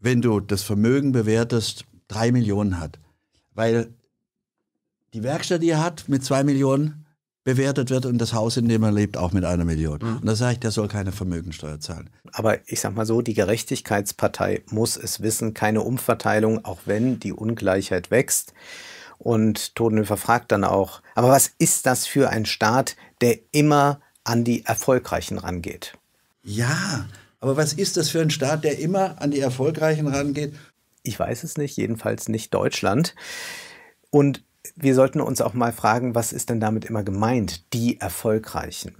S2: wenn du das Vermögen bewertest, drei Millionen hat. Weil die Werkstatt, die er hat mit zwei Millionen, bewertet wird und das Haus, in dem er lebt, auch mit einer Million. Mhm. Und da sage ich, der soll keine Vermögensteuer zahlen. Aber
S1: ich sage mal so, die Gerechtigkeitspartei muss es wissen, keine Umverteilung, auch wenn die Ungleichheit wächst. Und Todenhöfer fragt dann auch, aber was ist das für ein Staat, der immer an die Erfolgreichen rangeht? Ja, aber was ist das für ein Staat, der immer an die Erfolgreichen rangeht? Ich weiß es nicht, jedenfalls nicht Deutschland. Und wir sollten uns auch mal fragen, was ist denn damit immer gemeint, die Erfolgreichen?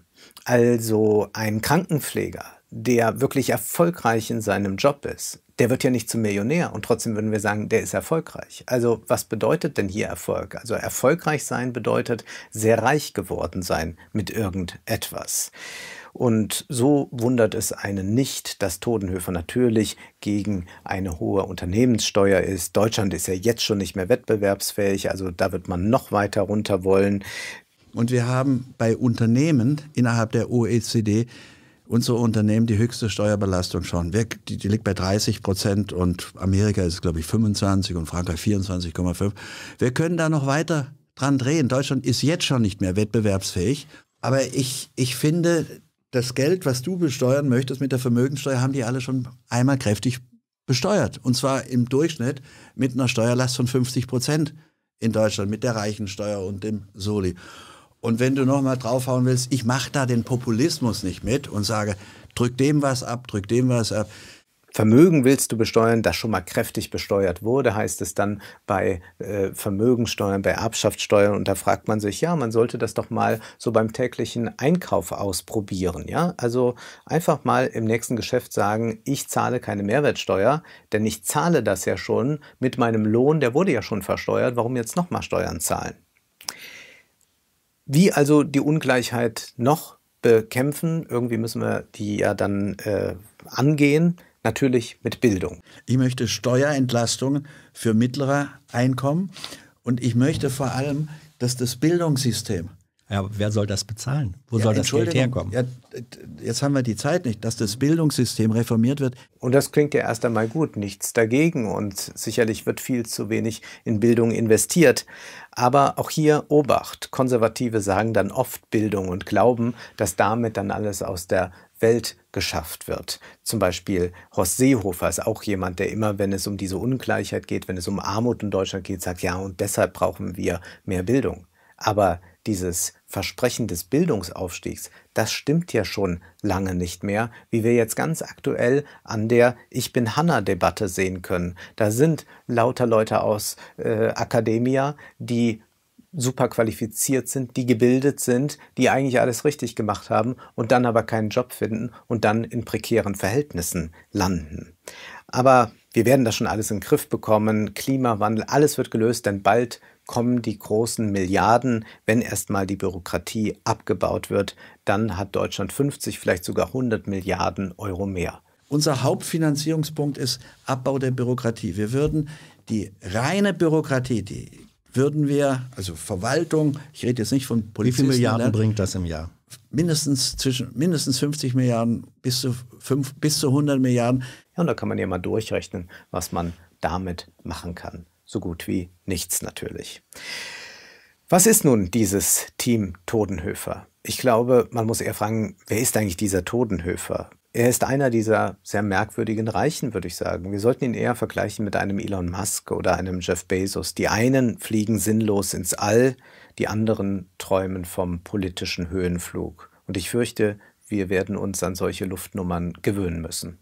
S1: Also ein Krankenpfleger, der wirklich erfolgreich in seinem Job ist, der wird ja nicht zum Millionär und trotzdem würden wir sagen, der ist erfolgreich. Also was bedeutet denn hier Erfolg? Also erfolgreich sein bedeutet sehr reich geworden sein mit irgendetwas. Und so wundert es einen nicht, dass Todenhöfer natürlich gegen eine hohe Unternehmenssteuer ist. Deutschland ist ja jetzt schon nicht mehr wettbewerbsfähig, also da wird man noch weiter runter wollen.
S2: Und wir haben bei Unternehmen innerhalb der OECD unsere Unternehmen die höchste Steuerbelastung schon. die, liegt bei 30 Prozent und Amerika ist, glaube ich, 25 und Frankreich 24,5. Wir können da noch weiter dran drehen. Deutschland ist jetzt schon nicht mehr wettbewerbsfähig. Aber ich, ich finde, das Geld, was du besteuern möchtest mit der Vermögenssteuer, haben die alle schon einmal kräftig besteuert. Und zwar im Durchschnitt mit einer Steuerlast von 50 Prozent in Deutschland, mit der Reichensteuer und dem Soli. Und wenn du nochmal draufhauen willst, ich mache da den Populismus nicht mit und sage, drück dem was ab, drück dem was ab. Vermögen willst du besteuern, das schon mal kräftig besteuert wurde, heißt es dann
S1: bei äh, Vermögensteuern, bei Erbschaftssteuern. Und da fragt man sich, ja, man sollte das doch mal so beim täglichen Einkauf ausprobieren. Ja, also einfach mal im nächsten Geschäft sagen, ich zahle keine Mehrwertsteuer, denn ich zahle das ja schon mit meinem Lohn, der wurde ja schon versteuert. Warum jetzt nochmal Steuern zahlen? Wie also die Ungleichheit noch bekämpfen? Irgendwie müssen wir die ja dann äh,
S2: angehen natürlich mit Bildung. Ich möchte Steuerentlastung für mittlere Einkommen und ich möchte vor allem, dass das Bildungssystem ja, wer soll das bezahlen? Wo ja, soll das Geld herkommen? Ja, jetzt haben wir die Zeit nicht, dass das Bildungssystem
S1: reformiert wird. Und das klingt ja erst einmal gut, nichts dagegen. Und sicherlich wird viel zu wenig in Bildung investiert. Aber auch hier Obacht. Konservative sagen dann oft Bildung und glauben, dass damit dann alles aus der Welt geschafft wird. Zum Beispiel Horst Seehofer ist auch jemand, der immer, wenn es um diese Ungleichheit geht, wenn es um Armut in Deutschland geht, sagt, ja, und deshalb brauchen wir mehr Bildung. Aber dieses Versprechen des Bildungsaufstiegs, das stimmt ja schon lange nicht mehr, wie wir jetzt ganz aktuell an der Ich bin Hanna-Debatte sehen können. Da sind lauter Leute aus äh, Akademia, die super qualifiziert sind, die gebildet sind, die eigentlich alles richtig gemacht haben und dann aber keinen Job finden und dann in prekären Verhältnissen landen. Aber wir werden das schon alles in den Griff bekommen. Klimawandel, alles wird gelöst, denn bald kommen die großen Milliarden. Wenn erstmal die Bürokratie abgebaut wird, dann hat Deutschland 50, vielleicht sogar 100 Milliarden Euro mehr.
S2: Unser Hauptfinanzierungspunkt ist Abbau der Bürokratie. Wir würden die reine Bürokratie, die würden wir, also Verwaltung, ich rede jetzt nicht von Polizisten. Wie viele Milliarden ne? bringt das im Jahr? Mindestens zwischen mindestens 50 Milliarden bis zu, 5, bis zu
S1: 100 Milliarden. Ja, und da kann man ja mal durchrechnen, was man damit machen kann. So gut wie nichts natürlich. Was ist nun dieses Team Todenhöfer? Ich glaube, man muss eher fragen, wer ist eigentlich dieser Todenhöfer? er ist einer dieser sehr merkwürdigen Reichen, würde ich sagen. Wir sollten ihn eher vergleichen mit einem Elon Musk oder einem Jeff Bezos. Die einen fliegen sinnlos ins All, die anderen träumen vom politischen Höhenflug. Und ich fürchte, wir werden uns an solche Luftnummern gewöhnen müssen.